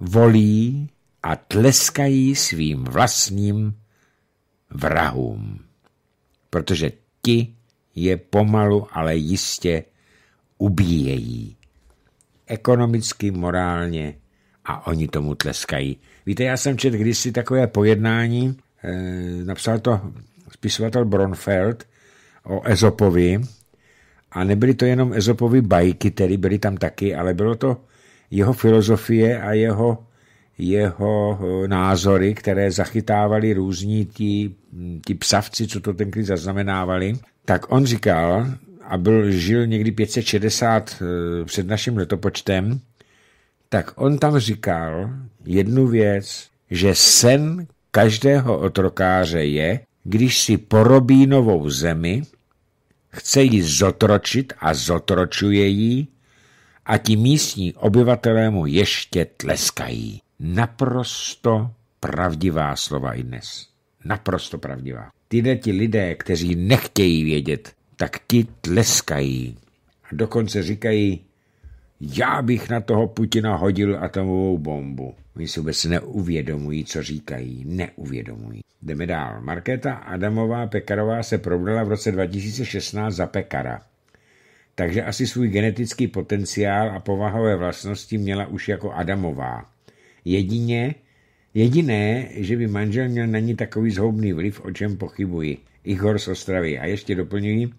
volí a tleskají svým vlastním vrahům, protože ti je pomalu, ale jistě ubíjejí. Ekonomicky, morálně a oni tomu tleskají. Víte, já jsem četl kdysi takové pojednání, e, napsal to spisovatel Bronfeld o Ezopovi a nebyly to jenom Ezopovi bajky, které byly tam taky, ale bylo to jeho filozofie a jeho, jeho eh, názory, které zachytávali různí ti, hm, ti psavci, co to tenkrát zaznamenávali tak on říkal, a byl, žil někdy 560 eh, před naším letopočtem, tak on tam říkal jednu věc, že sen každého otrokáře je, když si porobí novou zemi, chce ji zotročit a zotročuje ji a ti místní obyvatelé mu ještě tleskají. Naprosto pravdivá slova i dnes. Naprosto pravdivá. Tyhle ti lidé, kteří nechtějí vědět, tak ti tleskají. A dokonce říkají, já bych na toho Putina hodil atomovou bombu. Oni si vůbec neuvědomují, co říkají. Neuvědomují. Jdeme dál. Markéta Adamová Pekarová se probrala v roce 2016 za pekara. Takže asi svůj genetický potenciál a povahové vlastnosti měla už jako Adamová. Jedině, Jediné, že by manžel měl na ní takový zhoubný vliv, o čem pochybuji. Igor z Ostravy. A ještě doplňuji,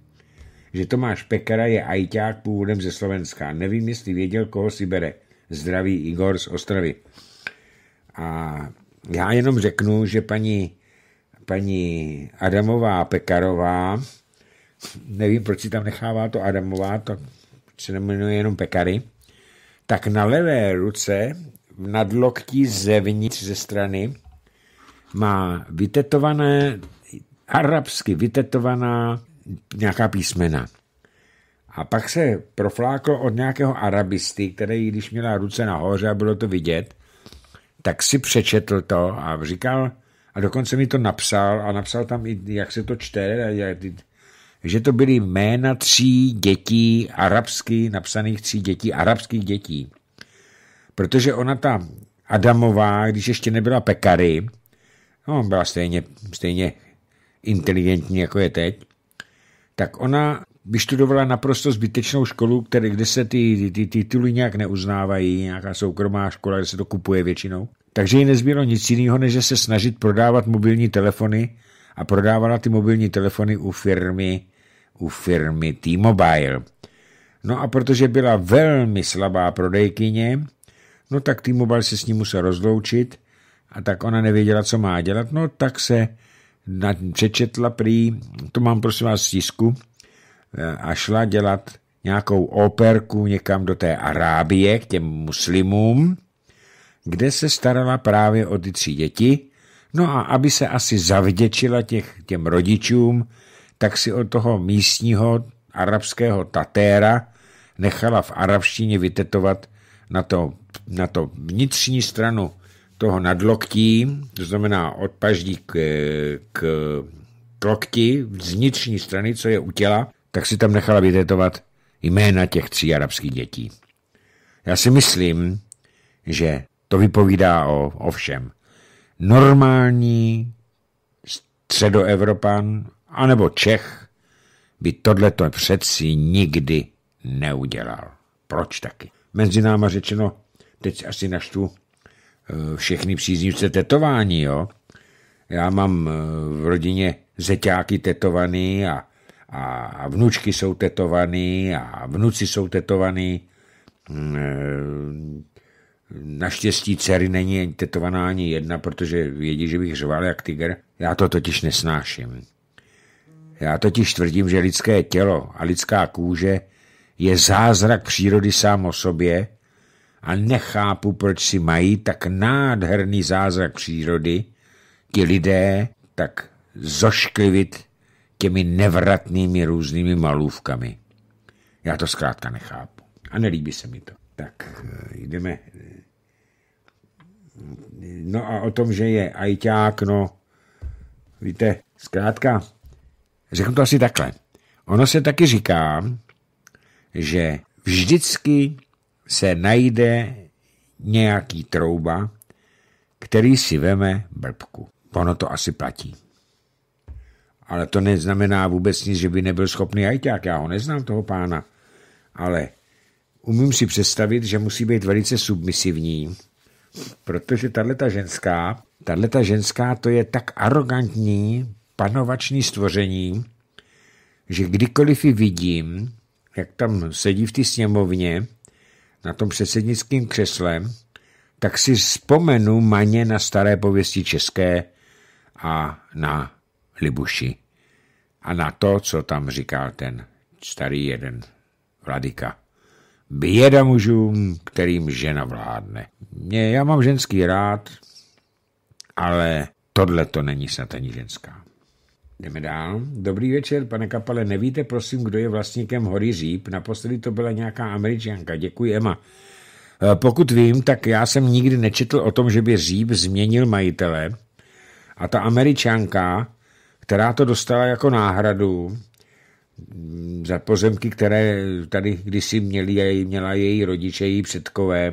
že Tomáš Pekara je ajťák původem ze Slovenska. Nevím, jestli věděl, koho si bere. zdraví Igor z Ostravy. A já jenom řeknu, že paní, paní Adamová Pekarová, nevím, proč si tam nechává to Adamová, to se jmenuje jenom Pekary, tak na levé ruce nadloktí zevnitř ze strany má vytetované, arabsky vytetovaná nějaká písmena. A pak se profláklo od nějakého arabisty, který, když měla ruce nahoře a bylo to vidět, tak si přečetl to a říkal, a dokonce mi to napsal a napsal tam i, jak se to čte, že to byly jména tří dětí arabsky, napsaných tří dětí, arabských dětí protože ona ta Adamová, když ještě nebyla pekary, no, byla stejně, stejně inteligentní, jako je teď, tak ona vyštudovala naprosto zbytečnou školu, které, kde se ty, ty, ty tituly nějak neuznávají, nějaká soukromá škola, kde se to kupuje většinou. Takže jí nezbylo nic jiného, než se snažit prodávat mobilní telefony a prodávala ty mobilní telefony u firmy, u firmy T-Mobile. No a protože byla velmi slabá prodejkyně, No tak T-Mobile se s ní musel rozloučit a tak ona nevěděla, co má dělat. No tak se přečetla prý, to mám prosím vás z tisku, eh, a šla dělat nějakou operku někam do té Arábie, k těm muslimům, kde se starala právě o ty tři děti. No a aby se asi zavděčila těch, těm rodičům, tak si od toho místního arabského tatéra nechala v arabštině vytetovat na to na to vnitřní stranu toho nadloktí, to znamená od paždí k, k, k lokti z vnitřní strany, co je u těla, tak si tam nechala vytetovat jména těch tří arabských dětí. Já si myslím, že to vypovídá o, o všem. Normální středoevropan anebo Čech by tohleto přeci nikdy neudělal. Proč taky? Mezi náma řečeno, teď asi naštu eh, všechny příznivce tetování, jo. Já mám eh, v rodině zeťáky tetovaný a, a, a vnučky jsou tetovaný a vnuci jsou tetovaný. Mm, eh, naštěstí dcery není tetovaná ani jedna, protože vědí, že bych řval jak tiger. Já to totiž nesnáším. Já totiž tvrdím, že lidské tělo a lidská kůže je zázrak přírody sám o sobě a nechápu, proč si mají tak nádherný zázrak přírody ti lidé tak zošklivit těmi nevratnými různými malůvkami. Já to zkrátka nechápu. A nelíbí se mi to. Tak eh, jdeme. No a o tom, že je ajťák, no, víte, zkrátka, řeknu to asi takhle. Ono se taky říká, že vždycky se najde nějaký trouba, který si veme blbku. Ono to asi platí. Ale to neznamená vůbec nic, že by nebyl schopný ajťák. Já ho neznám, toho pána. Ale umím si představit, že musí být velice submisivní, protože tato ženská, tato ženská to je tak arrogantní, panovační stvoření, že kdykoliv ji vidím, jak tam sedí v té sněmovně, na tom předsednickým křeslem, tak si vzpomenu maně na staré pověsti české a na Libuši. A na to, co tam říkal ten starý jeden vladika. Běda mužům, kterým žena vládne. Mě, já mám ženský rád, ale tohle to není snad ani ženská. Jdeme dál. Dobrý večer, pane Kapale. Nevíte, prosím, kdo je vlastníkem Hory Říp? Naposledy to byla nějaká američanka. Děkuji, Emma. Eh, pokud vím, tak já jsem nikdy nečetl o tom, že by Říp změnil majitele. A ta američanka, která to dostala jako náhradu mm, za pozemky, které tady kdysi měli, měla její rodiče, její předkové,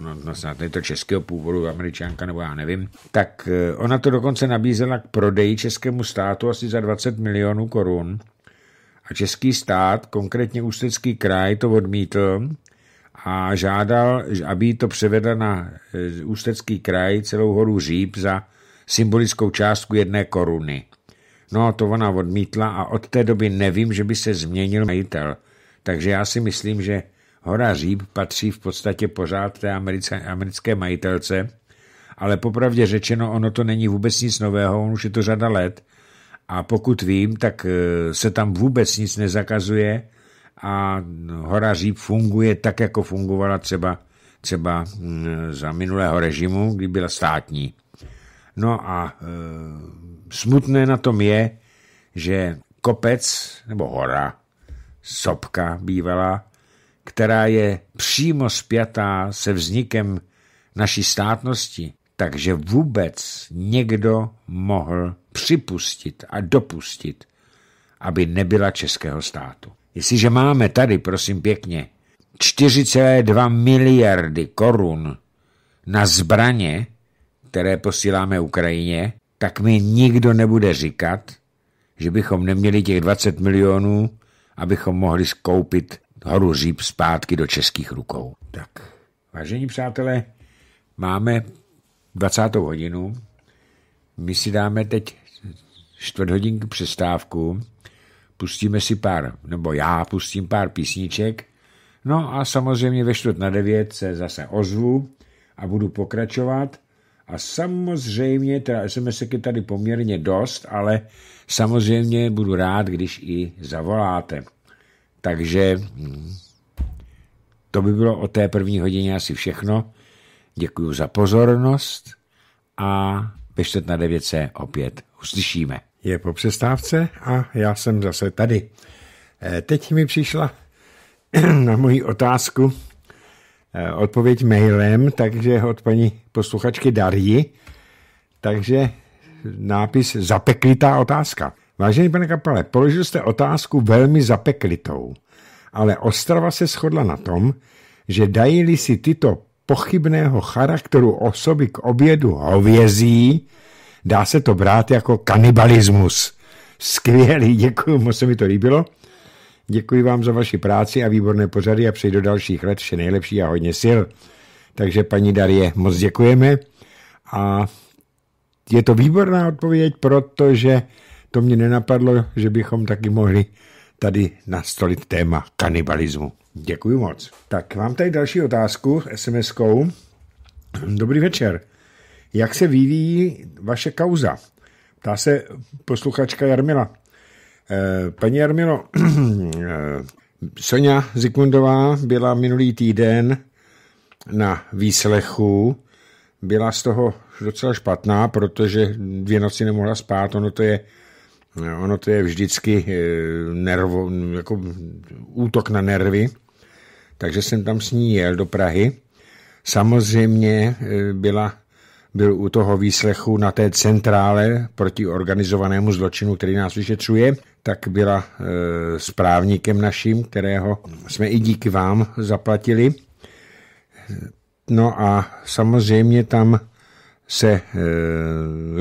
no, no snad je to českého původu, američanka nebo já nevím, tak eh, ona to dokonce nabízela k prodeji českému státu asi za 20 milionů korun a český stát, konkrétně Ústecký kraj, to odmítl a žádal, aby to převedla na eh, Ústecký kraj celou horu Říp za symbolickou částku jedné koruny. No a to ona odmítla a od té doby nevím, že by se změnil majitel. Takže já si myslím, že Hora Říp patří v podstatě pořád té americké, americké majitelce, ale popravdě řečeno, ono to není vůbec nic nového, on už je to řada let a pokud vím, tak e, se tam vůbec nic nezakazuje a no, Hora Říp funguje tak, jako fungovala třeba, třeba za minulého režimu, kdy byla státní. No a e, smutné na tom je, že kopec nebo hora, sopka bývala, která je přímo spjatá se vznikem naší státnosti, takže vůbec někdo mohl připustit a dopustit, aby nebyla českého státu. Jestliže máme tady, prosím pěkně, 4,2 miliardy korun na zbraně, které posíláme Ukrajině, tak mi nikdo nebude říkat, že bychom neměli těch 20 milionů, abychom mohli skoupit horu říp zpátky do českých rukou. Tak, vážení přátelé, máme 20. hodinu, my si dáme teď čtvrt hodinky přestávku, pustíme si pár, nebo já pustím pár písniček, no a samozřejmě ve čtvrt na devět se zase ozvu a budu pokračovat a samozřejmě, teda sms je tady poměrně dost, ale samozřejmě budu rád, když i zavoláte. Takže hm, to by bylo o té první hodině asi všechno. Děkuji za pozornost a ve čtvrt na 9 se opět uslyšíme. Je po přestávce a já jsem zase tady. Eh, teď mi přišla na moji otázku eh, odpověď mailem, takže od paní posluchačky Darji. Takže nápis zapeklitá otázka. Vážený pane kapale, položil jste otázku velmi zapeklitou, ale Ostrava se shodla na tom, že dají-li si tyto pochybného charakteru osoby k obědu hovězí, dá se to brát jako kanibalismus. Skvělý, děkuji, moc se mi to líbilo. Děkuji vám za vaši práci a výborné pořady a přeji do dalších let vše nejlepší a hodně sil. Takže paní Darie, moc děkujeme a je to výborná odpověď, protože to mě nenapadlo, že bychom taky mohli tady nastolit téma kanibalismu. Děkuji moc. Tak mám tady další otázku SMS-kou. Dobrý večer. Jak se vyvíjí vaše kauza? Ptá se posluchačka Jarmila. E, paní Jarmilo, Sonja Zikmundová byla minulý týden na výslechu. Byla z toho docela špatná, protože dvě noci nemohla spát. Ono to je Ono to je vždycky eh, nervo, jako útok na nervy, takže jsem tam s ní jel do Prahy. Samozřejmě eh, byla, byl u toho výslechu na té centrále proti organizovanému zločinu, který nás vyšetřuje, tak byla eh, správníkem naším, kterého jsme i díky vám zaplatili. No a samozřejmě tam se eh,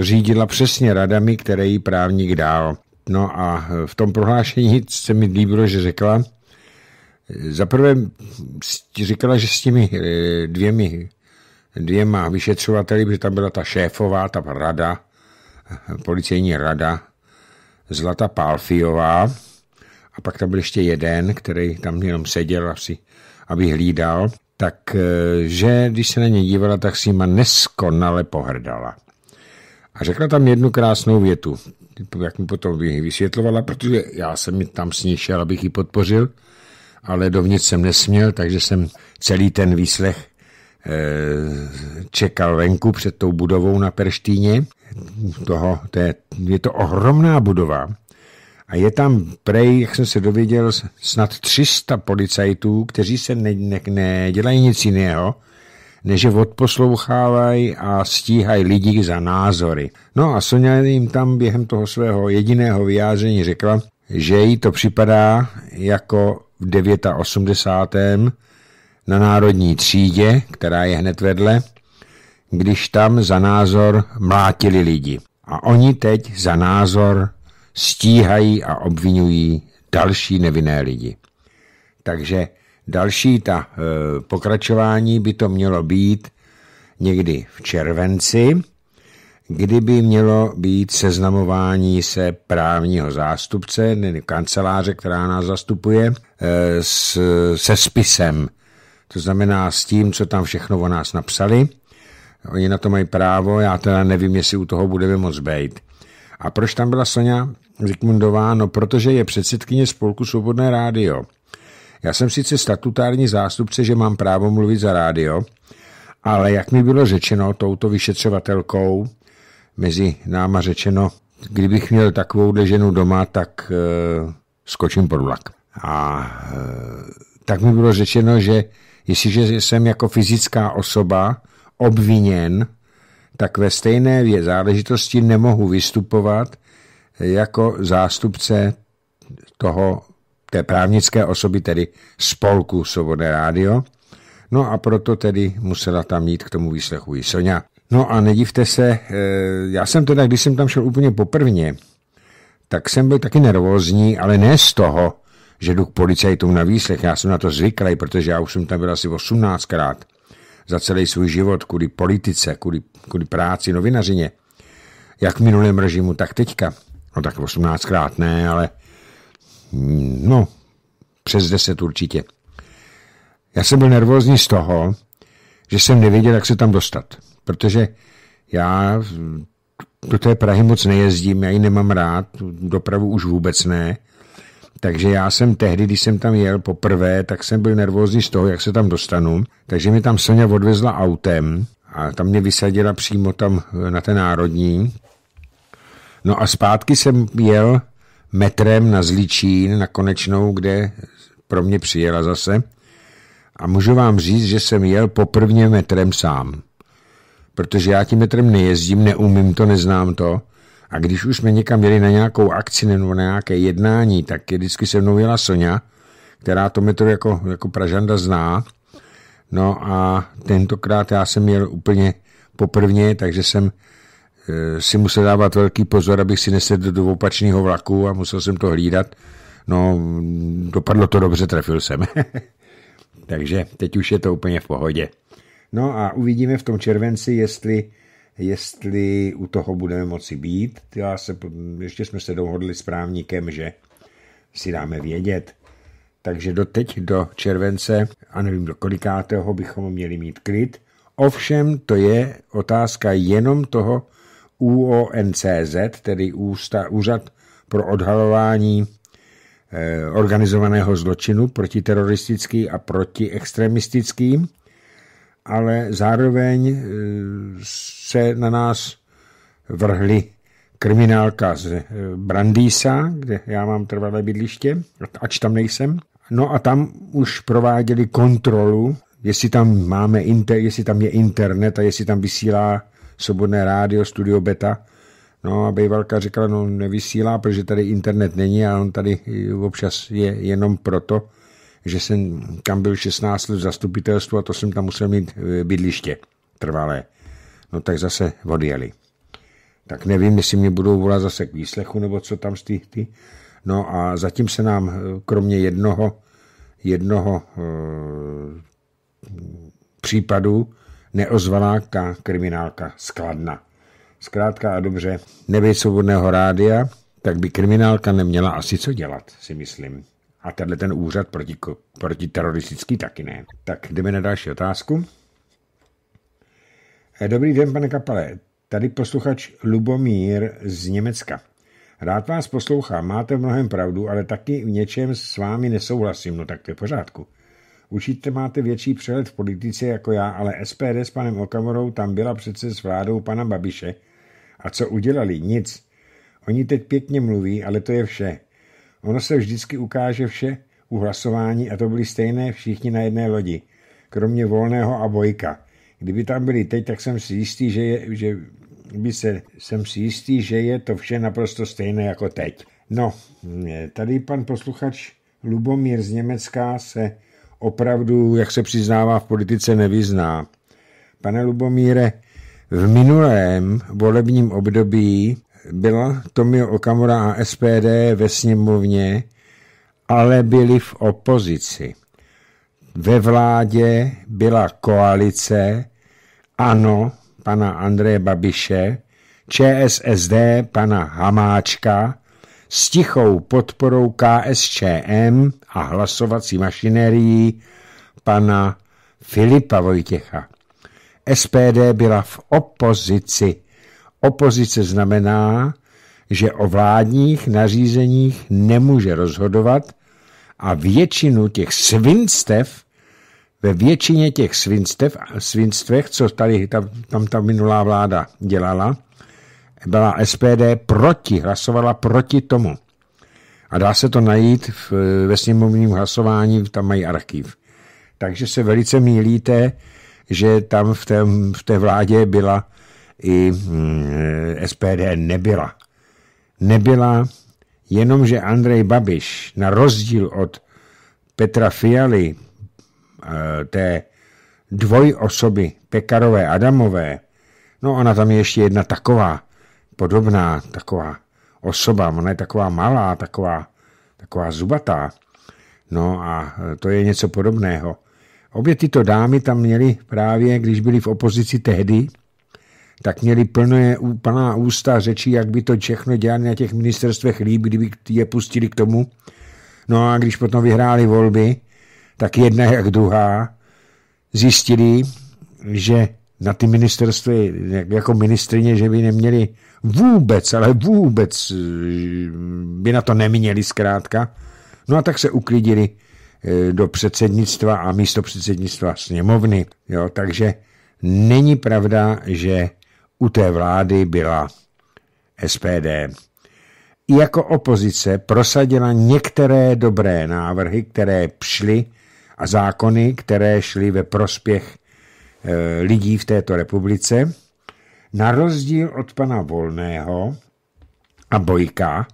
řídila přesně radami, které jí právník dal. No a eh, v tom prohlášení se mi líbilo, že řekla, eh, zaprvé říkala, že s těmi dvěmi, dvěma vyšetřovateli, protože tam byla ta šéfová, ta rada, policejní rada, Zlata Palfiová, a pak tam byl ještě jeden, který tam jenom seděl asi, aby hlídal tak eh, že když se na ně dívala, tak si jima neskonale pohrdala. A řekla tam jednu krásnou větu, jak mi potom vysvětlovala, protože já jsem tam s ní šel, abych ji podpořil, ale dovnitř jsem nesměl, takže jsem celý ten výslech eh, čekal venku před tou budovou na Perštíně. Toho, to je, je to ohromná budova, a je tam prej, jak jsem se dověděl, snad 300 policajtů, kteří se nedělají ne, ne nic jiného, než odposlouchávají a stíhají lidi za názory. No a Sonja jim tam během toho svého jediného vyjádření řekla, že jí to připadá jako v 89. na národní třídě, která je hned vedle, když tam za názor mlátili lidi. A oni teď za názor stíhají a obvinují další nevinné lidi. Takže další ta e, pokračování by to mělo být někdy v červenci, kdyby mělo být seznamování se právního zástupce, kanceláře, která nás zastupuje, e, s, se spisem. To znamená s tím, co tam všechno o nás napsali. Oni na to mají právo, já teda nevím, jestli u toho budeme moc být. A proč tam byla Sonja Zikmundová? No, protože je předsedkyně spolku Svobodné rádio. Já jsem sice statutární zástupce, že mám právo mluvit za rádio, ale jak mi bylo řečeno touto vyšetřovatelkou, mezi náma řečeno, kdybych měl takovou ženu doma, tak e, skočím pod vlak. A e, tak mi bylo řečeno, že jestliže jsem jako fyzická osoba obviněn tak ve stejné záležitosti nemohu vystupovat jako zástupce toho, té právnické osoby, tedy spolku Svobodné rádio. No a proto tedy musela tam jít k tomu výslechu i Sonja. No a nedivte se, eh, já jsem teda, když jsem tam šel úplně poprvně, tak jsem byl taky nervózní, ale ne z toho, že jdu k policajtům na výslech. Já jsem na to zvyklý, protože já už jsem tam byl asi 18krát za celý svůj život, kvůli politice, kvůli, kvůli práci, novinařině, jak v minulém režimu, tak teďka. No tak 18krát ne, ale no, přes 10 určitě. Já jsem byl nervózní z toho, že jsem nevěděl, jak se tam dostat. Protože já do té Prahy moc nejezdím, já ji nemám rád, dopravu už vůbec ne. Takže já jsem tehdy, když jsem tam jel poprvé, tak jsem byl nervózní z toho, jak se tam dostanu. Takže mi tam Sonja odvezla autem a tam mě vysadila přímo tam eh, na ten národní. No a zpátky jsem jel metrem na Zličín, na konečnou, kde pro mě přijela zase. A můžu vám říct, že jsem jel poprvně metrem sám. Protože já tím metrem nejezdím, neumím to, neznám to. A když už jsme někam jeli na nějakou akci nebo na nějaké jednání, tak je vždycky se mnou jela Sonja, která to metro jako, jako Pražanda zná. No a tentokrát já jsem jel úplně poprvně, takže jsem e, si musel dávat velký pozor, abych si nesedl do opačného vlaku a musel jsem to hlídat. No, dopadlo to dobře, trefil jsem. takže teď už je to úplně v pohodě. No a uvidíme v tom červenci, jestli jestli u toho budeme moci být. Já se, ještě jsme se dohodli s právníkem, že si dáme vědět. Takže do teď, do července, a nevím do kolikátého, bychom měli mít klid. Ovšem, to je otázka jenom toho UONCZ, tedy Ústa, Úřad pro odhalování eh, organizovaného zločinu teroristickým a extremistickým ale zároveň eh, se na nás vrhli kriminálka z eh, Brandýsa, kde já mám trvalé bydliště, ač tam nejsem. No a tam už prováděli kontrolu, jestli tam máme inter, jestli tam je internet a jestli tam vysílá svobodné rádio Studio Beta. No a Bejvalka řekla, no nevysílá, protože tady internet není a on tady eh, občas je jenom proto, že jsem tam byl 16 let v zastupitelstvu a to jsem tam musel mít eh, bydliště trvalé. No tak zase odjeli. Tak nevím, jestli mě budou volat zase k výslechu, nebo co tam z těch ty. No a zatím se nám, eh, kromě jednoho, jednoho e, případu, neozvala ta kriminálka skladna. Zkrátka a dobře, nebejt svobodného rádia, tak by kriminálka neměla asi co dělat, si myslím. A tenhle ten úřad proti, protiteroristický taky ne. Tak jdeme na další otázku. Eh, dobrý den, pane Kapale. Tady posluchač Lubomír z Německa. Rád vás poslouchám, máte v mnohem pravdu, ale taky v něčem s vámi nesouhlasím, no tak to je pořádku. Určitě máte větší přehled v politice jako já, ale SPD s panem Okamorou tam byla přece s vládou pana Babiše. A co udělali? Nic. Oni teď pěkně mluví, ale to je vše. Ono se vždycky ukáže vše u hlasování a to byli stejné všichni na jedné lodi, kromě Volného a Bojka. Kdyby tam byli teď, tak jsem si jistý, že, je, že by se, jsem si jistý, že je to vše naprosto stejné jako teď. No, eh, tady pan posluchač Lubomír z Německa se opravdu, jak se přiznává, v politice nevyzná. Pane Lubomíre, v minulém volebním období byla Tomio Okamura a SPD ve sněmovně, ale byli v opozici. Ve vládě byla koalice ANO pana Andreje Babiše, ČSSD pana Hamáčka s tichou podporou KSČM a hlasovací mašinérií pana Filipa Vojtěcha. SPD byla v opozici Opozice znamená, že o vládních nařízeních nemůže rozhodovat a většinu těch svinstev, ve většině těch svinstev, svinstvech, co tady tam, tam ta minulá vláda dělala, byla SPD proti, hlasovala proti tomu. A dá se to najít v, ve sněmovním hlasování, tam mají archiv. Takže se velice mílíte, že tam v té, v té vládě byla i mm, eh, SPD nebyla. Nebyla, jenomže Andrej Babiš, na rozdíl od Petra Fialy, eh, té dvojosoby Pekarové Adamové, no ona tam je ještě jedna taková, podobná taková osoba, ona je taková malá, taková, taková zubatá. No a eh, to je něco podobného. Obě tyto dámy tam měly právě, když byly v opozici tehdy, tak měli plné plná ústa řeči, jak by to všechno dělali na těch ministerstvech líp, kdyby je pustili k tomu. No a když potom vyhráli volby, tak jedna jak druhá zjistili, že na ty ministerství jako ministrině, že by neměli vůbec, ale vůbec eh, by na to neměli zkrátka. No a tak se uklidili eh, do předsednictva a místo předsednictva sněmovny. Jo, takže není pravda, že u té vlády byla SPD. I jako opozice prosadila některé dobré návrhy, které šly a zákony, které šly ve prospěch e, lidí v této republice. Na rozdíl od pana Volného a Bojka,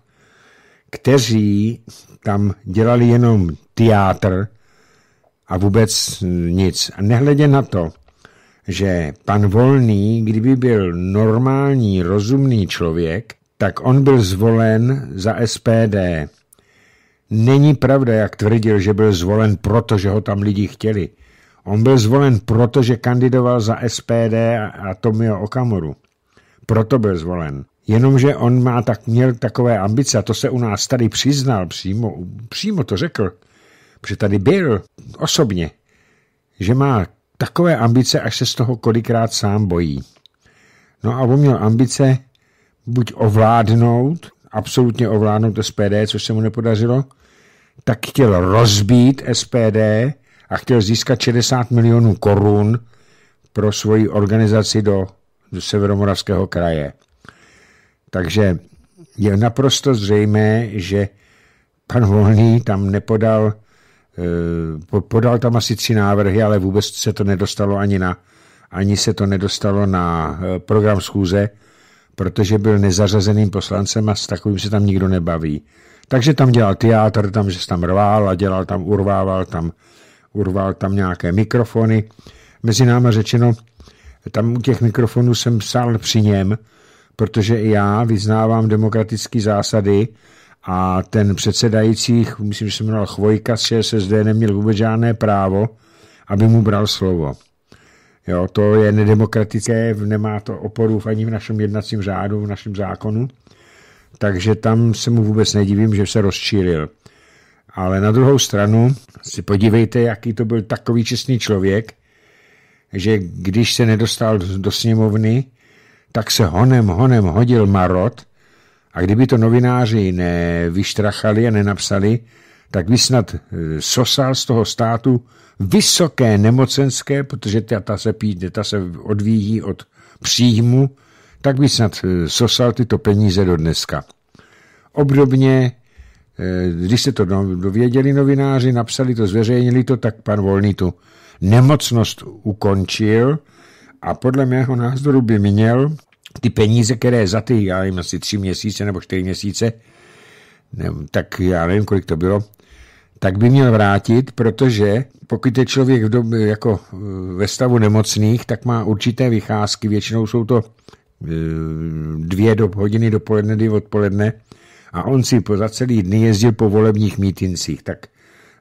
kteří tam dělali jenom teátr a vůbec nic. A nehledě na to, že pan Volný, kdyby byl normální, rozumný člověk, tak on byl zvolen za SPD. Není pravda, jak tvrdil, že byl zvolen proto, že ho tam lidi chtěli. On byl zvolen proto, že kandidoval za SPD a Tomio Okamoru. Proto byl zvolen. Jenomže on má tak, měl takové ambice, a to se u nás tady přiznal přímo, přímo to řekl, protože tady byl osobně, že má takové ambice, až se z toho kolikrát sám bojí. No a on měl ambice buď ovládnout, absolutně ovládnout SPD, což se mu nepodařilo, tak chtěl rozbít SPD a chtěl získat 60 milionů korun pro svoji organizaci do, do severomoravského kraje. Takže je naprosto zřejmé, že pan Volný tam nepodal Eh, podal tam asi tři návrhy, ale vůbec se to nedostalo ani na, ani se to nedostalo na eh, program schůze, protože byl nezařazeným poslancem a s takovým se tam nikdo nebaví. Takže tam dělal teátr, tam, že tam rval a dělal tam, urvával tam, urval tam nějaké mikrofony. Mezi náma řečeno, tam u těch mikrofonů jsem psal při něm, protože i já vyznávám demokratické zásady, a ten předsedající, myslím, že se jmenoval Chvojka z ČSSD, neměl vůbec žádné právo, aby mu bral slovo. Jo, to je nedemokratické, nemá to oporu v ani v našem jednacím řádu, v našem zákonu, takže tam se mu vůbec nedivím, že se rozčílil. Ale na druhou stranu si podívejte, jaký to byl takový čestný člověk, že když se nedostal do sněmovny, tak se honem, honem hodil marot a kdyby to novináři nevyštrachali a nenapsali, tak by snad e, sosal z toho státu vysoké nemocenské, protože ta, ta se píde, ta se odvíjí od příjmu, tak by snad e, sosal tyto peníze do dneska. Obdobně, e, když se to no, dověděli novináři, napsali to, zveřejnili to, tak pan Volný tu nemocnost ukončil a podle mého názoru by měl ty peníze, které za ty, já nevím, asi tři měsíce nebo čtyři měsíce, ne, tak já nevím, kolik to bylo, tak by měl vrátit, protože pokud je člověk v době, jako eh, ve stavu nemocných, tak má určité vycházky, většinou jsou to eh, dvě do, hodiny dopoledne, dvě odpoledne a on si po za celý dny jezdil po volebních mítincích, tak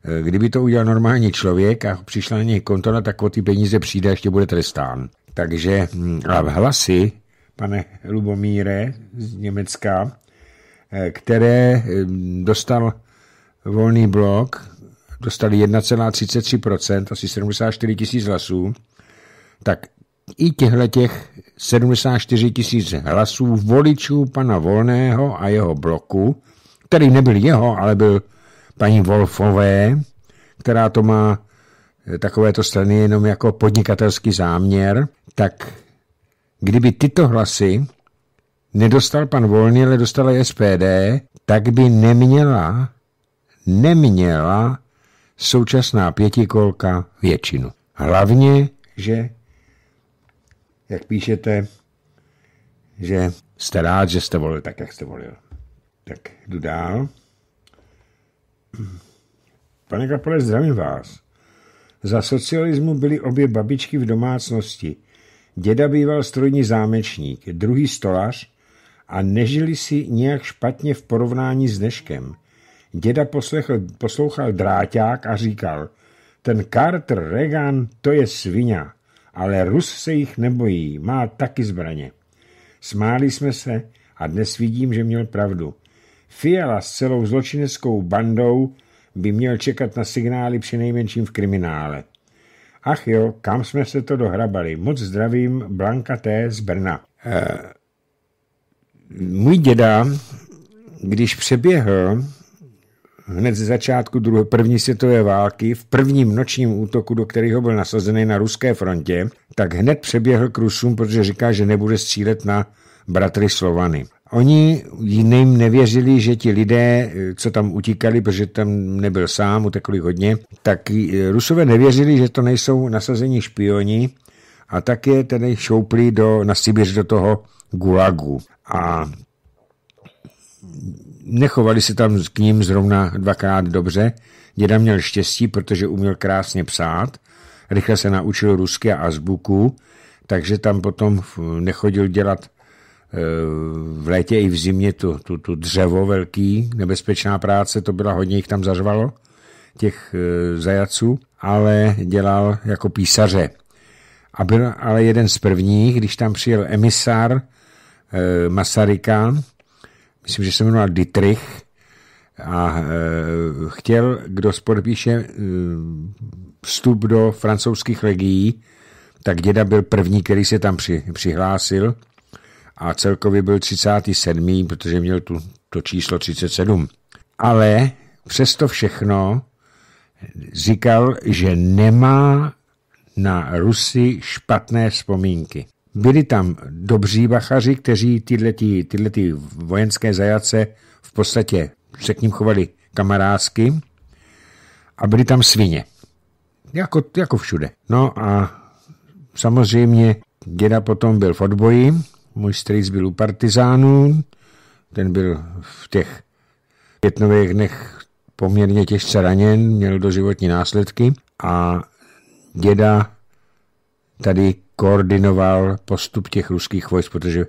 eh, kdyby to udělal normální člověk a přišla na něj kontrola, tak o ty peníze přijde a ještě bude trestán. Takže hm, a hlasy pane Lubomíre z Německa, eh, které eh, dostal volný blok, dostali 1,33%, asi 74 tisíc hlasů, tak i těchto těch 74 tisíc hlasů voličů pana Volného a jeho bloku, který nebyl jeho, ale byl paní Wolfové, která to má eh, takovéto strany jenom jako podnikatelský záměr, tak Kdyby tyto hlasy nedostal pan Volný, ale dostala SPD, tak by neměla, neměla současná pětikolka většinu. Hlavně, že, jak píšete, že jste rád, že jste volil tak, jak jste volil. Tak jdu dál. Pane Kapole, zdravím vás. Za socialismu byly obě babičky v domácnosti. Děda býval strojní zámečník, druhý stolař a nežili si nějak špatně v porovnání s dneškem. Děda poslechl, poslouchal dráťák a říkal, ten Carter Reagan to je svině, ale Rus se jich nebojí, má taky zbraně. Smáli jsme se a dnes vidím, že měl pravdu. Fiala s celou zločineckou bandou by měl čekat na signály při nejmenším v kriminále. Ach jo, kam jsme se to dohrabali. Moc zdravím, Blanka T. z Brna. E, můj děda, když přeběhl hned ze začátku druhé, první světové války v prvním nočním útoku, do kterého byl nasazený na ruské frontě, tak hned přeběhl k Rusům, protože říká, že nebude střílet na bratry Slovany. Oni jiným nevěřili, že ti lidé, eh, co tam utíkali, protože tam nebyl sám, utekli hodně, tak eh, Rusové nevěřili, že to nejsou nasazení špioni a tak je tedy šoupli do, na Sibiř do toho gulagu. A nechovali se tam k ním zrovna dvakrát dobře. Děda měl štěstí, protože uměl krásně psát, rychle se naučil rusky a azbuku, takže tam potom nechodil dělat Eh, v létě i v zimě tu, tu, tu dřevo velký, nebezpečná práce, to byla hodně, jich tam zařvalo, těch eh, zajaců, ale dělal jako písaře. A byl ale jeden z prvních, když tam přijel emisár eh, Masaryka, myslím, že se jmenoval Dietrich, a chtěl, kdo podepíše vstup do francouzských legií, tak děda byl první, který se tam přihlásil a celkově byl 37., protože měl tu, to číslo 37. Ale přesto všechno říkal, že nemá na Rusy špatné vzpomínky. Byli tam dobří bachaři, kteří tyhle tyhletí vojenské zajace v podstatě se k ním chovali kamarádsky a byli tam svině. Jako, jako všude. No a samozřejmě děda potom byl v odboji, můj strýc byl u partizánů, ten byl v těch pětnových dnech poměrně těžce raněn, měl doživotní následky a děda tady koordinoval postup těch ruských vojsk, protože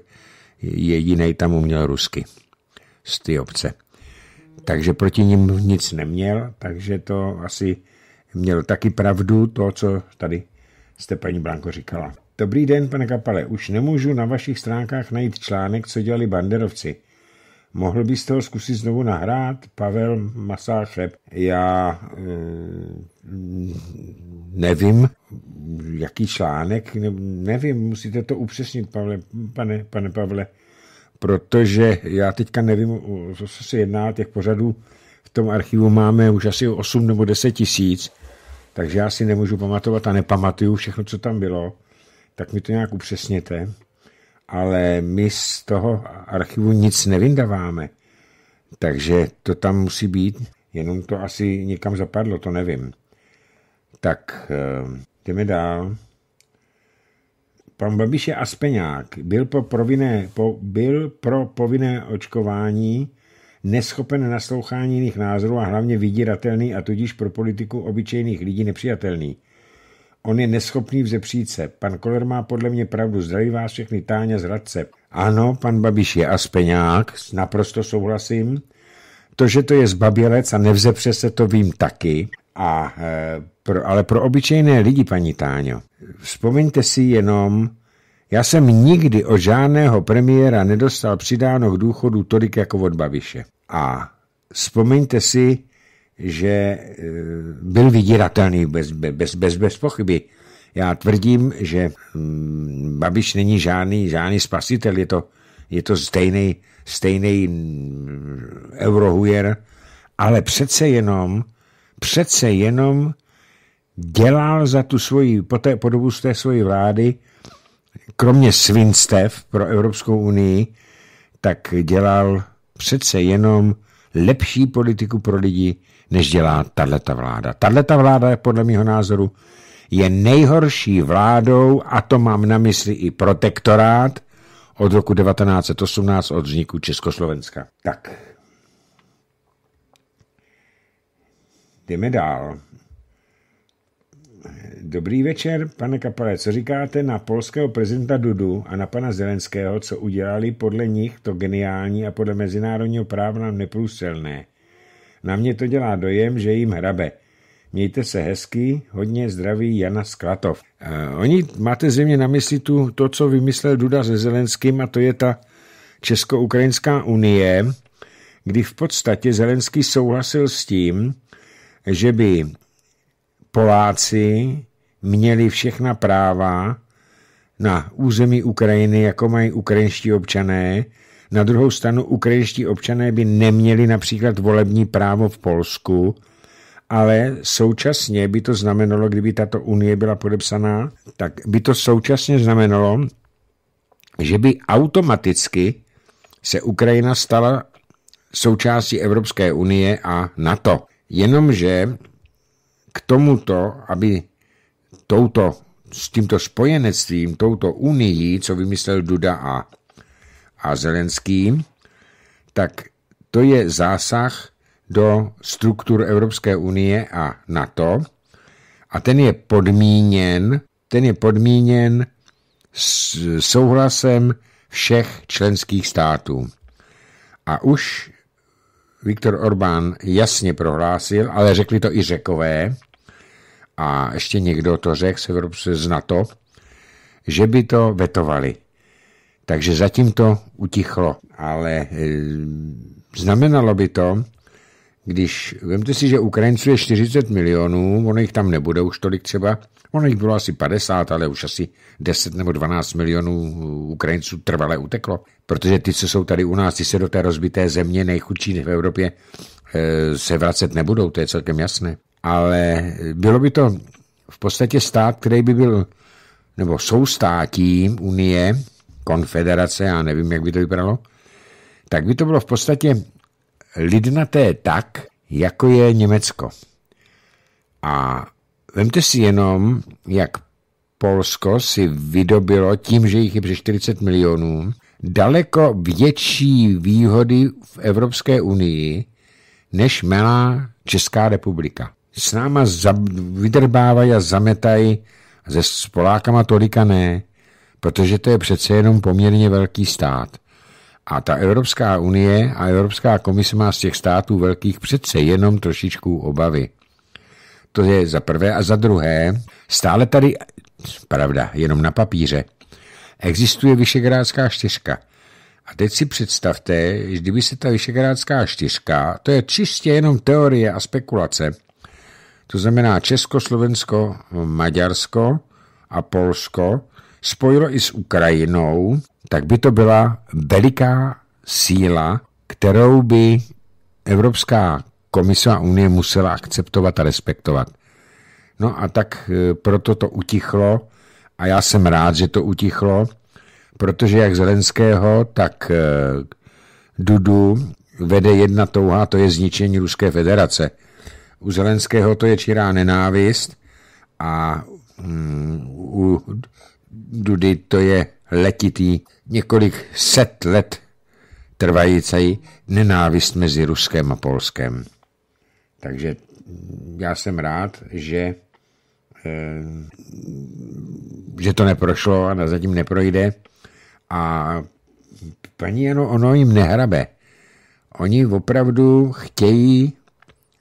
jediný tam uměl rusky z té obce. Takže proti ním nic neměl, takže to asi měl taky pravdu, to, co tady jste paní Blanko říkala. Dobrý den, pane Kapale, už nemůžu na vašich stránkách najít článek, co dělali banderovci. Mohl byste ho zkusit znovu nahrát? Pavel Masáchleb? Já e, nevím, jaký článek, ne, nevím, musíte to upřesnit, Pavle, pane, pane Pavle, protože já teďka nevím, co se jedná, těch pořadů v tom archivu máme už asi 8 nebo 10 tisíc, takže já si nemůžu pamatovat a nepamatuju všechno, co tam bylo tak mi to nějak upřesněte. Ale my z toho archivu nic nevindaváme, takže to tam musí být, jenom to asi někam zapadlo, to nevím. Tak eh, jdeme dál. Pan Babiš je aspeňák. Byl, po provinné, po, byl pro povinné očkování neschopen naslouchání jiných názorů a hlavně vydíratelný a tudíž pro politiku obyčejných lidí nepřijatelný. On je neschopný vzepřít se. Pan Koller má podle mě pravdu, zdraví vás všechny táně z Radce. Ano, pan Babiš je aspeňák, naprosto souhlasím. To, že to je zbabělec a nevzepře se, to vím taky. A, e, pro, ale pro obyčejné lidi, paní Táňo, vzpomeňte si jenom, já jsem nikdy od žádného premiéra nedostal přidáno k důchodu tolik jako od Babiše. A vzpomeňte si, že eh, byl vydíratelný bez, bez, bez, bez pochyby. Já tvrdím, že mm, Babiš není žádný, žádný spasitel, je to, je to stejný, stejný mm, eurohujer, ale přece jenom, přece jenom dělal za tu svoji, po té podobu z té svojí vlády, kromě svinstev pro Evropskou unii, tak dělal přece jenom lepší politiku pro lidi, než dělá tato vláda. Tato vláda je podle mého názoru je nejhorší vládou, a to mám na mysli i protektorát, od roku 1918 od vzniku Československa. Tak. Jdeme dál. Dobrý večer, pane Kapale, co říkáte na polského prezidenta Dudu a na pana Zelenského, co udělali podle nich to geniální a podle mezinárodního práva nám neprůstřelné? Na mě to dělá dojem, že jim hrabe. Mějte se hezky, hodně zdraví Jana Sklatov. E, oni, máte zřejmě na mysli tu, to, co vymyslel Duda se Zelenským, a to je ta Česko-Ukrajinská unie, kdy v podstatě Zelenský souhlasil s tím, že by Poláci měli všechna práva na území Ukrajiny, jako mají ukrajinští občané, na druhou stranu ukrajinští občané by neměli například volební právo v Polsku, ale současně by to znamenalo, kdyby tato unie byla podepsaná, tak by to současně znamenalo, že by automaticky se Ukrajina stala součástí Evropské unie a NATO. Jenomže k tomuto, aby touto, s tímto spojenectvím, touto unii, co vymyslel Duda a a Zelenský, tak to je zásah do struktur Evropské unie a NATO a ten je podmíněn, ten je podmíněn s souhlasem všech členských států. A už Viktor Orbán jasně prohlásil, ale řekli to i řekové, a ještě někdo to řekl z, NATO, že by to vetovali. Takže zatím to utichlo, ale eh, znamenalo by to, když, vemte si, že Ukrajinců je 40 milionů, ono jich tam nebude už tolik třeba, ono jich bylo asi 50, ale už asi 10 nebo 12 milionů Ukrajinců trvale uteklo, protože ty, co jsou tady u nás, ty se do té rozbité země nejchudší v Evropě eh, se vracet nebudou, to je celkem jasné. Ale eh, bylo by to v podstatě stát, který by byl, nebo soustátí Unie, konfederace, já nevím, jak by to vypadalo, tak by to bylo v podstatě lidnaté tak, jako je Německo. A vemte si jenom, jak Polsko si vydobilo tím, že jich je přes 40 milionů, daleko větší výhody v Evropské unii, než měla Česká republika. S náma vydrbávají a zametají, se Polákama tolika ne protože to je přece jenom poměrně velký stát. A ta Evropská unie a Evropská komise má z těch států velkých přece jenom trošičku obavy. To je za prvé. A za druhé, stále tady, pravda, jenom na papíře, existuje Vyšegrádská čtyřka. A teď si představte, že kdyby se ta Vyšegrádská čtyřka, to je čistě jenom teorie a spekulace, to znamená Česko, Slovensko, Maďarsko a Polsko, spojilo i s Ukrajinou, tak by to byla veliká síla, kterou by Evropská komise a Unie musela akceptovat a respektovat. No a tak e, proto to utichlo a já jsem rád, že to utichlo, protože jak Zelenského, tak e, Dudu vede jedna touha, to je zničení Ruské federace. U Zelenského to je čirá nenávist a mm, u dudy to je letitý, několik set let trvající nenávist mezi Ruskem a Polskem. Takže já jsem rád, že, eh, že to neprošlo a zatím neprojde. A paní Jano, ono jim nehrabe. Oni opravdu chtějí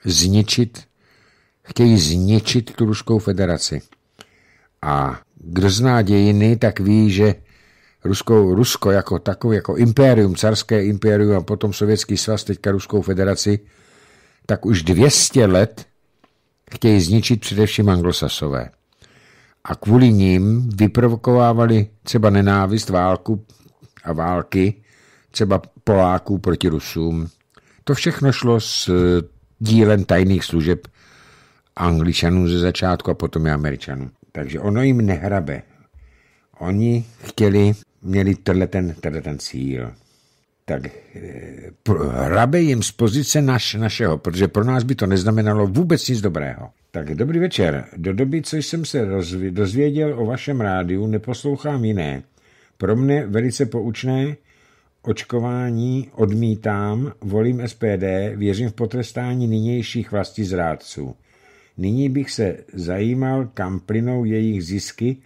zničit, chtějí zničit tu Ruskou federaci. A kdo zná dějiny, tak ví, že Rusko, Rusko jako takové, jako impérium, carské impérium a potom Sovětský svaz, teďka Ruskou federaci, tak už 200 let chtějí zničit především anglosasové. A kvůli ním vyprovokovávali třeba nenávist, válku a války, třeba Poláků proti Rusům. To všechno šlo s eh, dílem tajných služeb Angličanů ze začátku a potom i Američanů. Takže ono jim nehrabe. Oni chtěli, měli tenhle ten, tenhle ten cíl. Tak eh, hrabe jim z pozice naš, našeho, protože pro nás by to neznamenalo vůbec nic dobrého. Tak dobrý večer. Do doby, co jsem se dozvěděl o vašem rádiu, neposlouchám jiné. Pro mne velice poučné očkování odmítám, volím SPD, věřím v potrestání nynějších vlastní zrádců. Nyní bych se zajímal, kam plynou jejich zisky,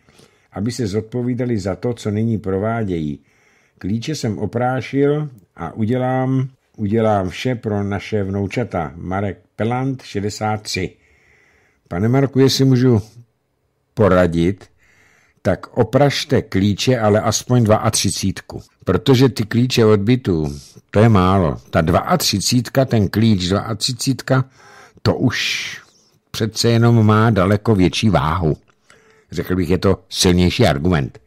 aby se zodpovídali za to, co nyní provádějí. Klíče jsem oprášil a udělám, udělám vše pro naše vnoučata. Marek Pelant, 63. Pane Marku, jestli můžu poradit, tak opražte klíče, ale aspoň 32, protože ty klíče odbytu, to je málo. Ta 32, ten klíč 32, to už přece jenom má daleko větší váhu. Řekl bych, je to silnější argument.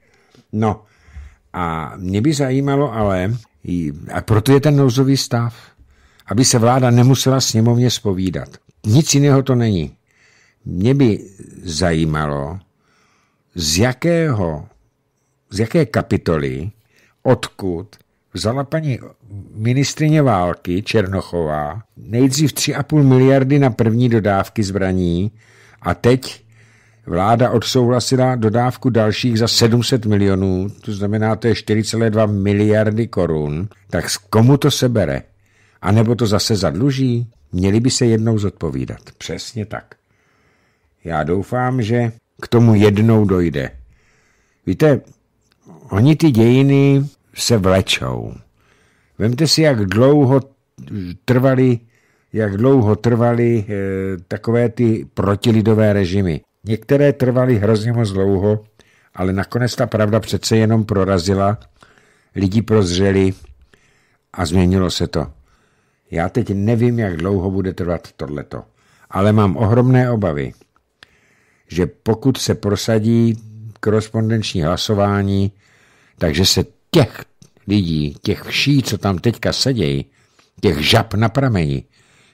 No a mě by zajímalo ale, a proto je ten nouzový stav, aby se vláda nemusela sněmovně spovídat. Nic jiného to není. Mě by zajímalo, z jakého, z jaké kapitoly, odkud vzala paní ministrině války Černochová nejdřív 3,5 miliardy na první dodávky zbraní a teď vláda odsouhlasila dodávku dalších za 700 milionů, to znamená, to je 4,2 miliardy korun, tak komu to sebere? A nebo to zase zadluží? Měli by se jednou zodpovídat. Přesně tak. Já doufám, že k tomu jednou dojde. Víte, oni ty dějiny se vlečou. Vemte si, jak dlouho trvaly, jak dlouho trvaly e, eh, takové ty protilidové režimy. Některé trvaly hrozně moc dlouho, ale nakonec ta pravda přece jenom prorazila, lidi prozřeli a změnilo se to. Já teď nevím, jak dlouho bude trvat tohleto, ale mám ohromné obavy, že pokud se prosadí korespondenční hlasování, takže se těch lidí, těch vší, co tam teďka sedějí, těch žab na prameni,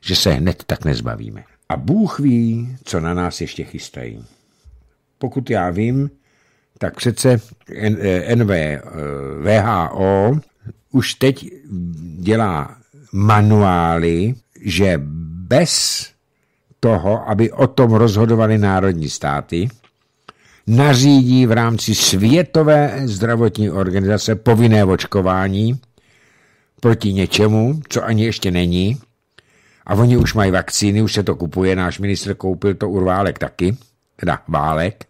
že se hned tak nezbavíme. A Bůh ví, co na nás ještě chystají. Pokud já vím, tak přece NV, eh, eh, VHO už teď dělá manuály, že bez toho, aby o tom rozhodovali národní státy, nařídí v rámci Světové zdravotní organizace povinné očkování proti něčemu, co ani ještě není. A oni už mají vakcíny, už se to kupuje, náš ministr koupil to Urválek taky, teda Válek.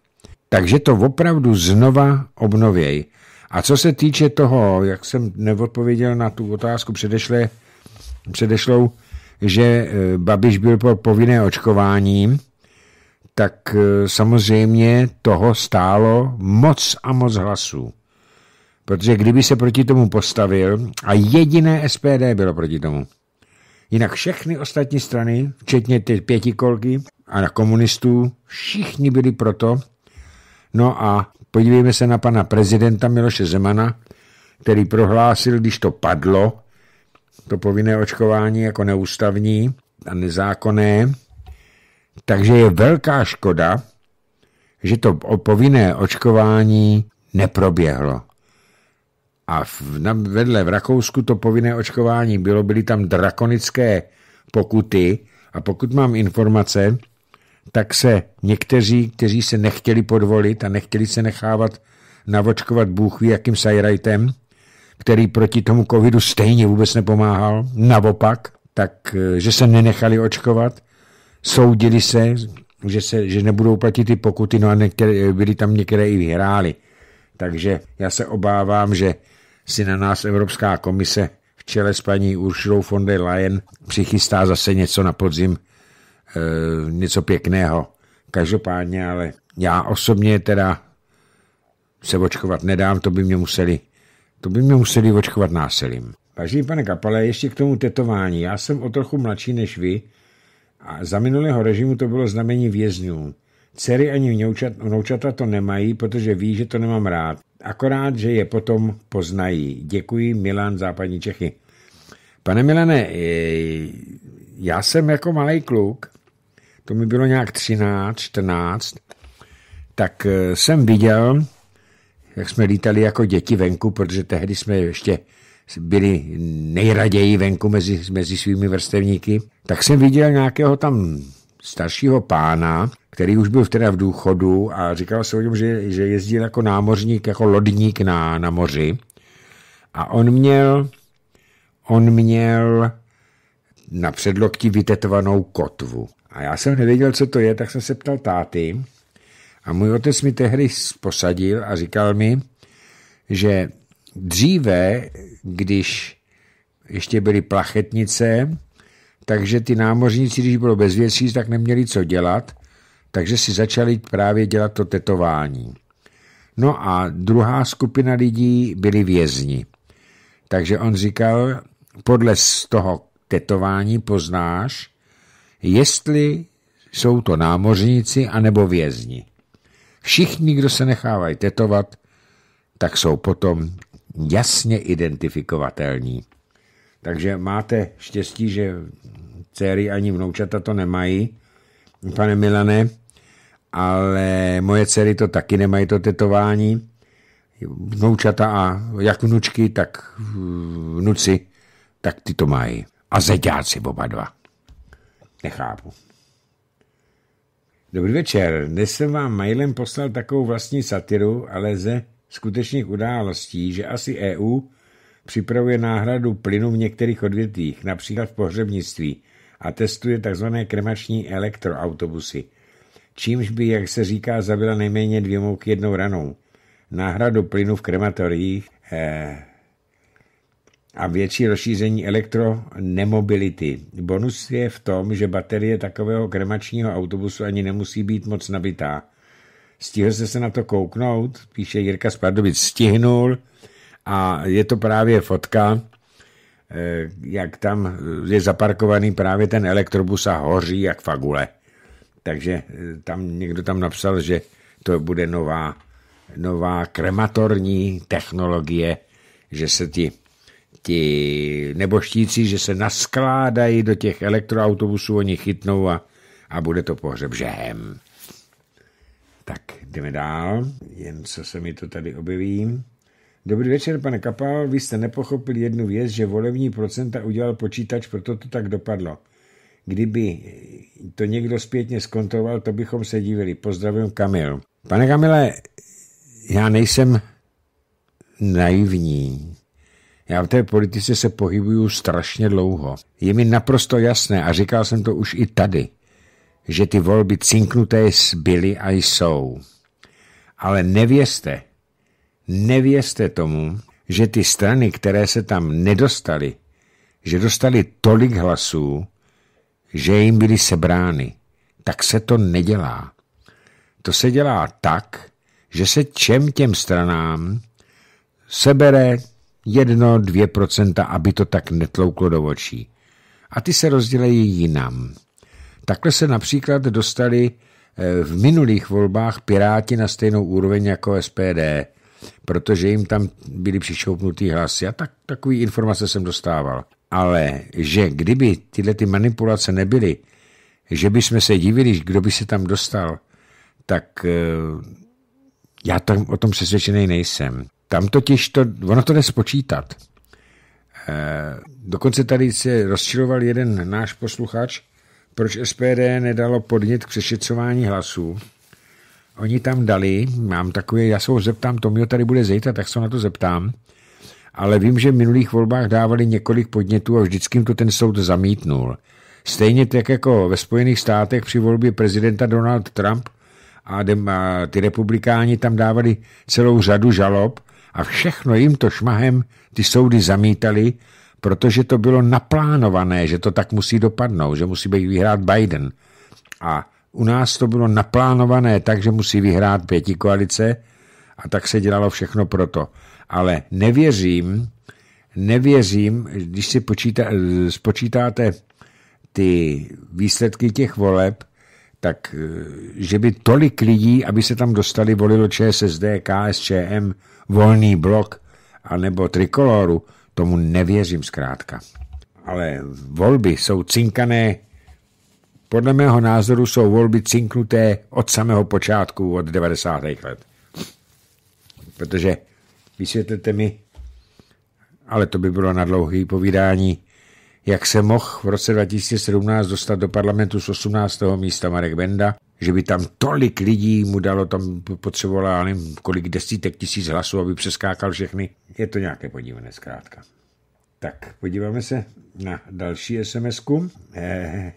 Takže to opravdu znova obnověj. A co se týče toho, jak jsem neodpověděl na tu otázku předešlé, předešlou, že eh, Babiš byl po povinné očkování, tak eh, samozřejmě toho stálo moc a moc hlasů. Protože kdyby se proti tomu postavil, a jediné SPD bylo proti tomu, jinak všechny ostatní strany, včetně ty pětikolky a na komunistů, všichni byli proto. No a podívejme se na pana prezidenta Miloše Zemana, který prohlásil, když to padlo, to povinné očkování jako neústavní a nezákonné, takže je velká škoda, že to povinné očkování neproběhlo. A v, na, vedle v Rakousku to povinné očkování bylo, byly tam drakonické pokuty a pokud mám informace, tak se někteří, kteří se nechtěli podvolit a nechtěli se nechávat navočkovat Bůh ví jakým sajrajtem, který proti tomu covidu stejně vůbec nepomáhal, naopak, tak eh, že se nenechali očkovat, soudili se, že, se, že nebudou platit ty pokuty, no a některé, byli tam některé i vyhráli. Takže já se obávám, že si na nás Evropská komise v čele s paní Uršilou von der Leyen přichystá zase něco na podzim, e, něco pěkného. Každopádně, ale já osobně teda se očkovat nedám, to by mě museli, to by mě museli očkovat násilím. Vážený pane Kapale, ještě k tomu tetování. Já jsem o trochu mladší než vy, a za minulého režimu to bylo znamení vězňů. Dcery ani vnoučata to nemají, protože ví, že to nemám rád. Akorát, že je potom poznají. Děkuji, Milan, Západní Čechy. Pane Milane, e, já jsem jako malý kluk, to mi bylo nějak 13, 14, tak e, jsem viděl, jak jsme lítali jako děti venku, protože tehdy jsme ještě byli nejraději venku mezi, mezi svými vrstevníky, tak jsem viděl nějakého tam staršího pána, který už byl teda v důchodu a říkal se o něm, že, že jezdil jako námořník, jako lodník na, na moři. A on měl, on měl na předlokti vytetovanou kotvu. A já jsem nevěděl, co to je, tak jsem se ptal táty. A můj otec mi tehdy posadil a říkal mi, že Dříve, když ještě byly plachetnice, takže ty námořníci, když bylo bez věcí, tak neměli co dělat, takže si začali právě dělat to tetování. No a druhá skupina lidí byli vězni. Takže on říkal, podle z toho tetování poznáš, jestli jsou to námořníci anebo vězni. Všichni, kdo se nechávají tetovat, tak jsou potom jasně identifikovatelní. Takže máte štěstí, že dcery ani vnoučata to nemají, pane Milane, ale moje dcery to taky nemají, to tetování. Vnoučata a jak vnučky, tak vnuci, tak ty to mají. A zeďáci oba dva. Nechápu. Dobrý večer. Dnes jsem vám mailem poslal takovou vlastní satiru, ale ze skutečných událostí, že asi EU připravuje náhradu plynu v některých odvětvích, například v pohřebnictví, a testuje tzv. kremační elektroautobusy, čímž by, jak se říká, zabila nejméně dvě mouky jednou ranou. Náhradu plynu v krematoriích eh, a větší rozšíření elektronemobility. Bonus je v tom, že baterie takového kremačního autobusu ani nemusí být moc nabitá, Stihl jste se na to kouknout? Píše Jirka Spardovic, Stihnul a je to právě fotka, eh, jak tam eh, je zaparkovaný právě ten elektrobus a hoří jak fagule. Takže eh, tam někdo tam napsal, že to bude nová, nová krematorní technologie, že se ti, ti neboštíci, že se naskládají do těch elektroautobusů, oni chytnou a, a bude to pohřeb žehem. Tak, jdeme dál, jen co se mi to tady objeví. Dobrý večer, pane Kapal, vy jste nepochopil jednu věc, že volební procenta udělal počítač, proto to tak dopadlo. Kdyby to někdo zpětně skontroloval, to bychom se divili. Pozdravím Kamil. Pane Kamile, já nejsem naivní. Já v té politice se pohybuju strašně dlouho. Je mi naprosto jasné, a říkal jsem to už i tady, že ty volby cinknuté byly a jsou. Ale nevěste, nevěste tomu, že ty strany, které se tam nedostaly, že dostali tolik hlasů, že jim byly sebrány. Tak se to nedělá. To se dělá tak, že se čem těm stranám sebere jedno, dvě procenta, aby to tak netlouklo do očí. A ty se rozdělejí jinam. Takhle se například dostali eh, v minulých volbách Piráti na stejnou úroveň jako SPD, protože jim tam byly přišoupnutý hlasy. A tak, takový informace jsem dostával. Ale že kdyby tyhle ty manipulace nebyly, že bychom se divili, kdo by se tam dostal, tak eh, já tam o tom přesvědčený nejsem. Tam totiž to, ono to jde spočítat. Eh, dokonce tady se rozčiloval jeden náš posluchač, proč SPD nedalo podnět k přešetřování hlasů. Oni tam dali, mám takové. já se ho zeptám, Tomio tady bude zejta, tak se na to zeptám, ale vím, že v minulých volbách dávali několik podnětů a vždycky jim to ten soud zamítnul. Stejně tak jako ve Spojených státech při volbě prezidenta Donald Trump a, a ty republikáni tam dávali celou řadu žalob a všechno jim to šmahem ty soudy zamítali protože to bylo naplánované, že to tak musí dopadnout, že musí být vyhrát Biden. A u nás to bylo naplánované tak, že musí vyhrát pěti koalice a tak se dělalo všechno proto. Ale nevěřím, nevěřím, když si počíta, spočítáte ty výsledky těch voleb, tak eh, že by tolik lidí, aby se tam dostali, volilo ČSSD, KSČM, Volný blok, anebo Trikoloru, Tomu nevěřím zkrátka. Ale volby jsou cinkané. Podle mého názoru jsou volby cinknuté od samého počátku, od 90. let. Protože vysvětlete mi, ale to by bylo na dlouhé povídání, jak se mohl v roce 2017 dostat do parlamentu z 18. místa Marek Benda, že by tam tolik lidí mu dalo, tam potřebovala, nevím, kolik desítek tisíc hlasů, aby přeskákal všechny. Je to nějaké podívané zkrátka. Tak, podíváme se na další SMS-ku. Eh,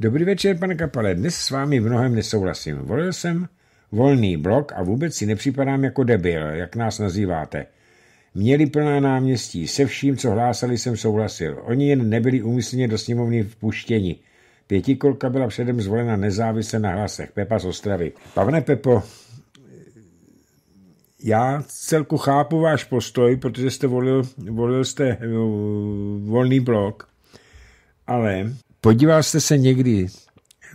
Dobrý večer, pane Kapale. Dnes s vámi v mnohem nesouhlasím. Volil jsem volný blok a vůbec si nepřipadám jako debil, jak nás nazýváte. Měli plná náměstí, se vším, co hlásali, jsem souhlasil. Oni jen nebyli úmyslně do sněmovny vpuštěni. Pětikolka byla předem zvolena nezávisle na hlasech. Pepa z Ostravy. Pavne Pepo, já celku chápu váš postoj, protože jste volil, volil jste eh, volný blok, ale podíval jste se někdy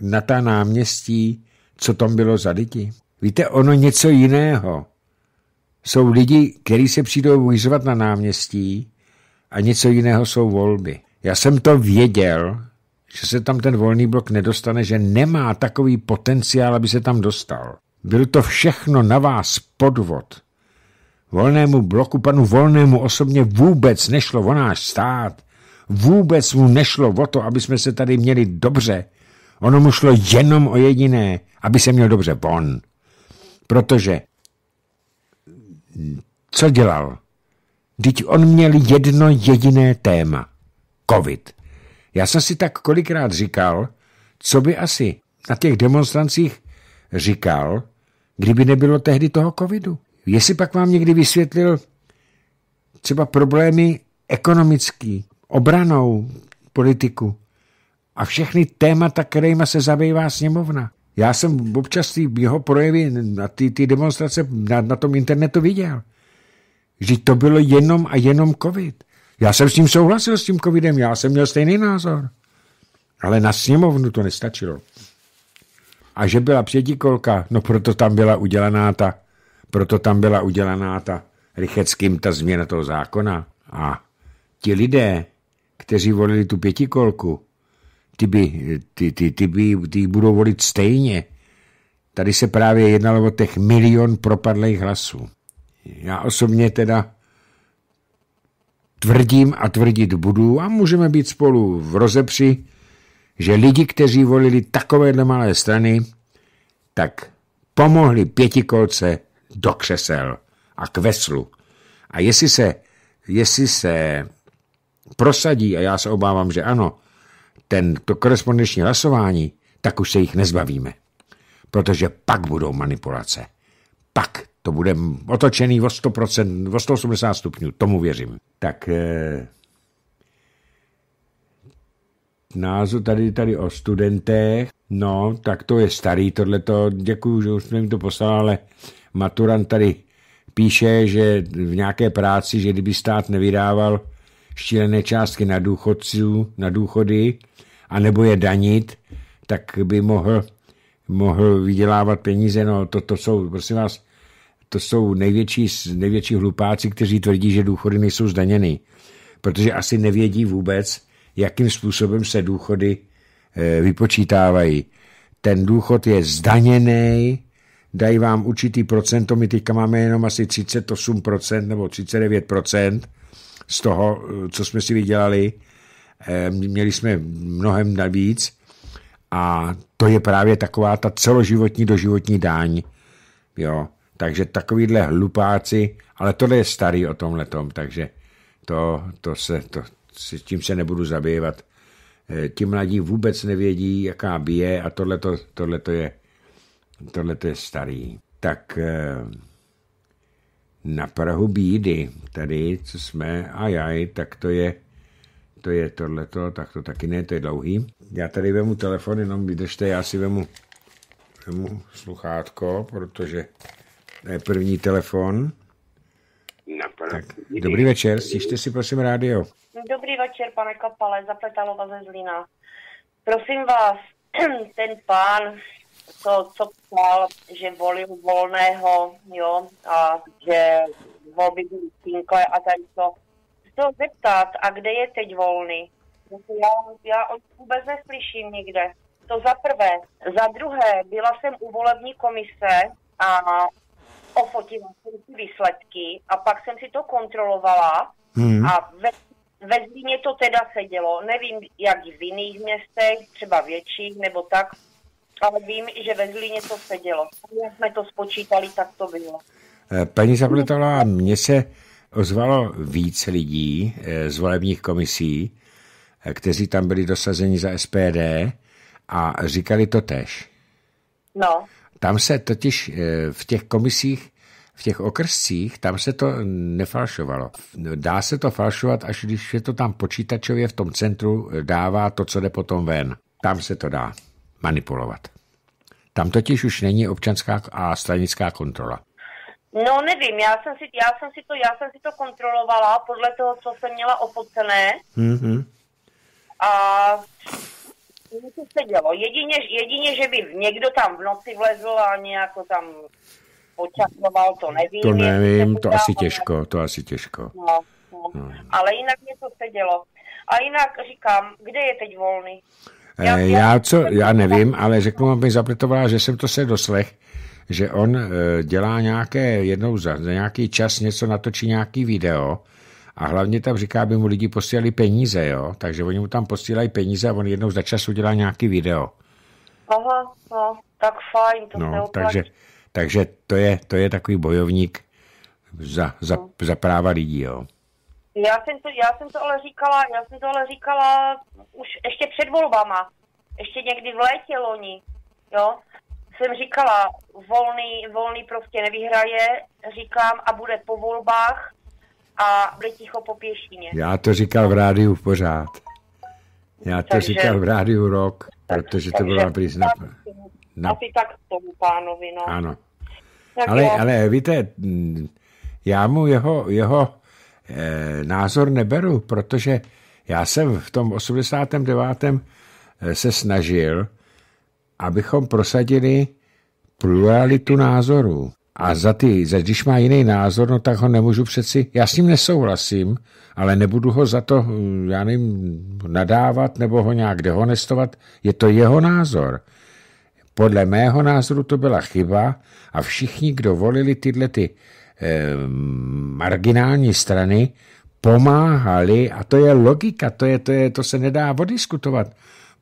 na ta náměstí, co tam bylo za děti? Víte, ono něco jiného. Jsou lidi, kteří se přijdou vyzvat na náměstí a něco jiného jsou volby. Já jsem to věděl, že se tam ten volný blok nedostane, že nemá takový potenciál, aby se tam dostal. Byl to všechno na vás podvod. Volnému bloku, panu Volnému osobně vůbec nešlo o náš stát. Vůbec mu nešlo o to, aby jsme se tady měli dobře. Ono mu šlo jenom o jediné, aby se měl dobře on. Protože co dělal? Vždyť on měl jedno jediné téma. COVID. Já jsem si tak kolikrát říkal, co by asi na těch demonstrancích říkal, kdyby nebylo tehdy toho covidu. Jestli pak vám někdy vysvětlil třeba problémy ekonomický, obranou politiku a všechny témata, kterými se zabývá sněmovna. Já jsem občas ty jeho projevy na ty, ty demonstrace na, na tom internetu viděl. Že to bylo jenom a jenom covid. Já jsem s tím souhlasil, s tím covidem, já jsem měl stejný názor. Ale na sněmovnu to nestačilo. A že byla předikolka, no proto tam byla udělaná ta, proto tam byla udělaná ta Rycheckým ta změna toho zákona. A ti lidé, kteří volili tu pětikolku, ty by, ty, ty, ty by ty budou volit stejně. Tady se právě jednalo o těch milion propadlých hlasů. Já osobně teda tvrdím a tvrdit budu a můžeme být spolu v rozepři, že lidi, kteří volili takovéhle malé strany, tak pomohli pětikolce do křesel a k veslu. A jestli se, jestli se prosadí, a já se obávám, že ano, ten, to korespondenční hlasování, tak už se jich nezbavíme. Protože pak budou manipulace. Pak to bude otočený o 100%, o 180 stupňů, tomu věřím. Tak eh, názor tady, tady o studentech, no, tak to je starý, tohleto, děkuju, že už jsem mi to poslal, ale maturant tady píše, že v nějaké práci, že kdyby stát nevydával šílené částky na, důchodců, na důchody, a nebo je danit, tak by mohl, mohl vydělávat peníze. No to, to jsou, prosím vás, to jsou největší, největší hlupáci, kteří tvrdí, že důchody nejsou zdaněny, protože asi nevědí vůbec, jakým způsobem se důchody eh, vypočítávají. Ten důchod je zdaněný, dají vám určitý procento, my teďka máme jenom asi 38% nebo 39%, z toho, eh, co jsme si vydělali. Eh, měli jsme mnohem navíc a to je právě taková ta celoživotní doživotní dáň, Jo. Takže takovýhle hlupáci, ale tohle je starý o tom letom, takže to, to se, to, s tím se nebudu zabývat. Eh, ti mladí vůbec nevědí, jaká bije a tohle to je, je starý. Tak na Prahu bídy. Tady, co jsme, a jaj, tak to je to je tohleto, tak to taky ne, to je dlouhý. Já tady vemu telefon, jenom vydržte, já si vemu, vemu sluchátko, protože to je první telefon. Prahu Tak, dobrý večer, stíšte si prosím rádio. Dobrý večer, pane Kapale, vás ze Zlína. Prosím vás, ten pán co, co psal, že volil volného, jo, a že volby byly cinkle a tady to. Chci to zeptat, a kde je teď volný? Já, já o vůbec neslyším nikde. To za prvé. Za druhé, byla jsem u volební komise a ofotila jsem si výsledky a pak jsem si to kontrolovala hmm. a ve, ve Zlíně to teda sedělo. Nevím, jak v jiných městech, třeba větších nebo tak, ale vím, že ve Zlíně to se dělo. Jak jsme to spočítali, tak to bylo. Eh, paní Zabletová, mně se ozvalo víc lidí eh, z volebních komisí, eh, kteří tam byli dosazeni za SPD a říkali to tež. No. Tam se totiž v těch komisích, v těch okrscích, tam se to nefalšovalo. Dá se to falšovat, až když je to tam počítačově v tom centru dává to, co jde potom ven. Tam se to dá manipulovat. Tam totiž už není občanská a stranická kontrola. No nevím, já jsem si, já jsem si, to, já jsem si to kontrolovala podle toho, co jsem měla opocené. Mm-hmm. A co se dělo. Jedině, jedině, že by někdo tam v noci vlezl a nějak tam počasoval, to nevím. To nevím, to asi těžko, to asi těžko. No, no. No. Ale jinak něco se dělo. A jinak říkám, kde je teď volný? Eh, já, já, co, já nevím, ale řeknu, aby zapletovala, že jsem to se doslech, že on eh, dělá nějaké, jednou za, za nějaký čas něco natočí nějaký video a hlavně tam říká, aby mu lidi posílali peníze, jo? Takže oni mu tam posílají peníze a on jednou za čas udělá nějaký video. Aha, no, tak fajn, to no, takže, takže to je, to je takový bojovník za, za, za práva lidí, jo. Já jsem, to, já jsem to ale říkala, já jsem to ale říkala už ještě před volbama, ještě někdy v létě loni, jo. Jsem říkala, volný, volný prostě nevyhraje, říkám, a bude po volbách a bude ticho po pěšině. Já to říkal v rádiu pořád. Já to takže, říkal v rádiu rok, protože to byla příznak. No. Asi tak tomu pánovi, no. Ano. ale, ale víte, mm, já mu jeho, jeho Eh, názor neberu, protože já jsem v tom 89. Eh, se snažil, abychom prosadili pluralitu názorů. A za ty, za, když má jiný názor, no tak ho nemůžu přeci, já s ním nesouhlasím, ale nebudu ho za to, já nevím, nadávat nebo ho nějak dehonestovat, je to jeho názor. Podle mého názoru to byla chyba a všichni, kdo volili tyhle ty marginální strany pomáhali, a to je logika, to, je, to, je, to se nedá odiskutovat,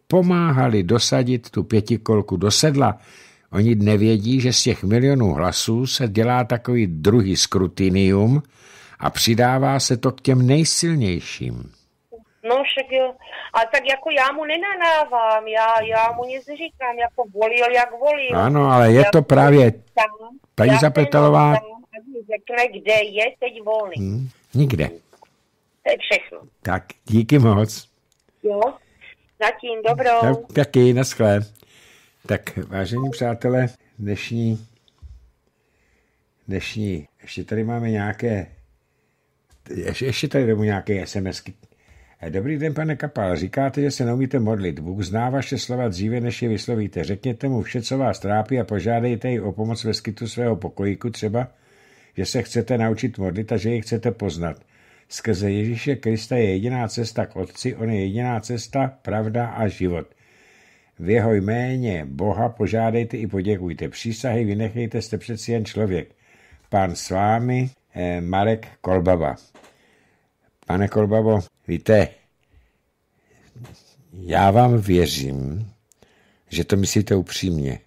pomáhali dosadit tu pětikolku do sedla. Oni nevědí, že z těch milionů hlasů se dělá takový druhý skrutinium a přidává se to k těm nejsilnějším. No však jo. A tak jako já mu nenanávám, já, já mu nic říkám, jako volil, jak volil. Ano, ale je to právě, paní Zapetalová, řekne, kde je teď volný. Hmm. Nikde. To je všechno. Tak, díky moc. Jo, zatím dobrou. Tak, no, taky, naschle. Tak, vážení přátelé, dnešní, dnešní, ještě tady máme nějaké, ještě, ještě tady jdeme nějaké SMSky. Dobrý den, pane Kapal. Říkáte, že se neumíte modlit. Bůh zná vaše slova dříve, než je vyslovíte. Řekněte mu vše, co vás trápí a požádejte ji o pomoc ve skytu svého pokojíku třeba, že se chcete naučit modlit a že ji chcete poznat. Skrze Ježíše Krista je jediná cesta k Otci, on je jediná cesta, pravda a život. V jeho jméně Boha požádejte i poděkujte. Přísahy vynechejte, jste přeci jen člověk. Pán s vámi, eh, Marek Kolbaba. Pane Kolbabo, víte, já vám věřím, že to myslíte upřímně,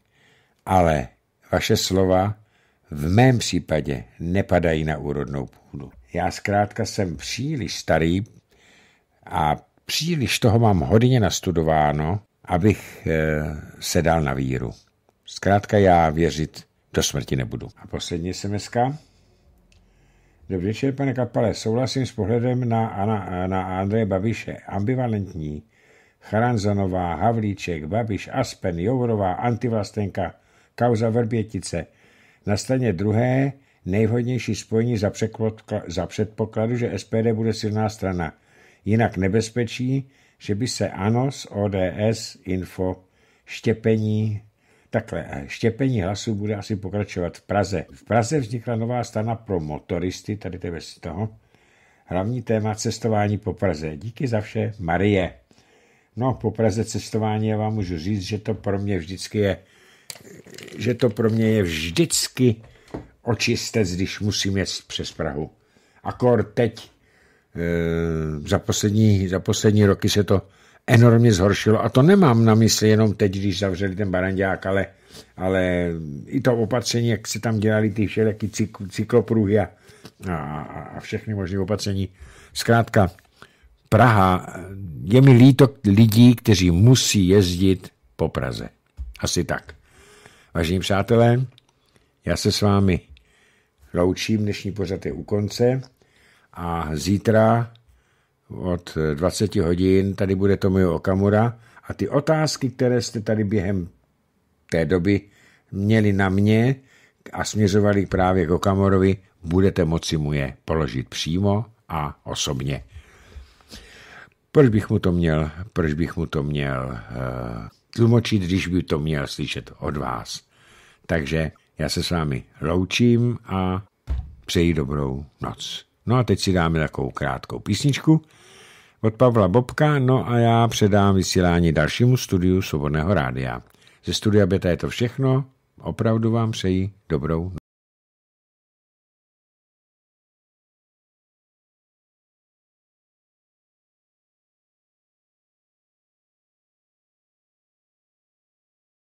ale vaše slova v mém případě nepadají na úrodnou půdu. Já zkrátka jsem příliš starý a příliš toho mám hodně nastudováno, abych eh, se dal na víru. Zkrátka já věřit do smrti nebudu. A poslední SMS. Dobrý večer, pane Kapale. Souhlasím s pohledem na, na na Andreje Babiše. Ambivalentní. Charanzanová, Havlíček, Babiš, Aspen, Jourová, Antivlastenka, kauza Verbětice, na straně druhé nejvhodnější spojení za, za předpokladu, že SPD bude silná strana. Jinak nebezpečí, že by se ANO s ODS info štěpení Takhle, eh, štěpení hlasů bude asi pokračovat v Praze. V Praze vznikla nová strana pro motoristy, tady to je z toho. Hlavní téma cestování po Praze. Díky za vše, Marie. No, po Praze cestování já vám můžu říct, že to pro mě vždycky je že to pro mě je vždycky očistec, když musím jet přes Prahu. Akor teď eh, za poslední, za poslední roky se to enormně zhoršilo. A to nemám na mysli jenom teď, když zavřeli ten barandák, ale, ale i to opatření, jak se tam dělali ty všelijaký cyklopruhy a, a, a všechny možné opatření. Zkrátka, Praha, je mi líto lidí, kteří musí jezdit po Praze. Asi tak. Vážení přátelé, já se s vámi loučím, dnešní pořad je u konce a zítra od 20 hodin tady bude Tomio Okamura a ty otázky, které jste tady během té doby měli na mě a směřovali právě k Okamorovi, budete moci mu je položit přímo a osobně. Proč bych mu to měl, proč bych mu to měl uh tlumočit, když by to měl slyšet od vás. Takže já se s vámi loučím a přeji dobrou noc. No a teď si dáme takovou krátkou písničku od Pavla Bobka, no a já předám vysílání dalšímu studiu Svobodného rádia. Ze studia Beta je to všechno, opravdu vám přeji dobrou noc.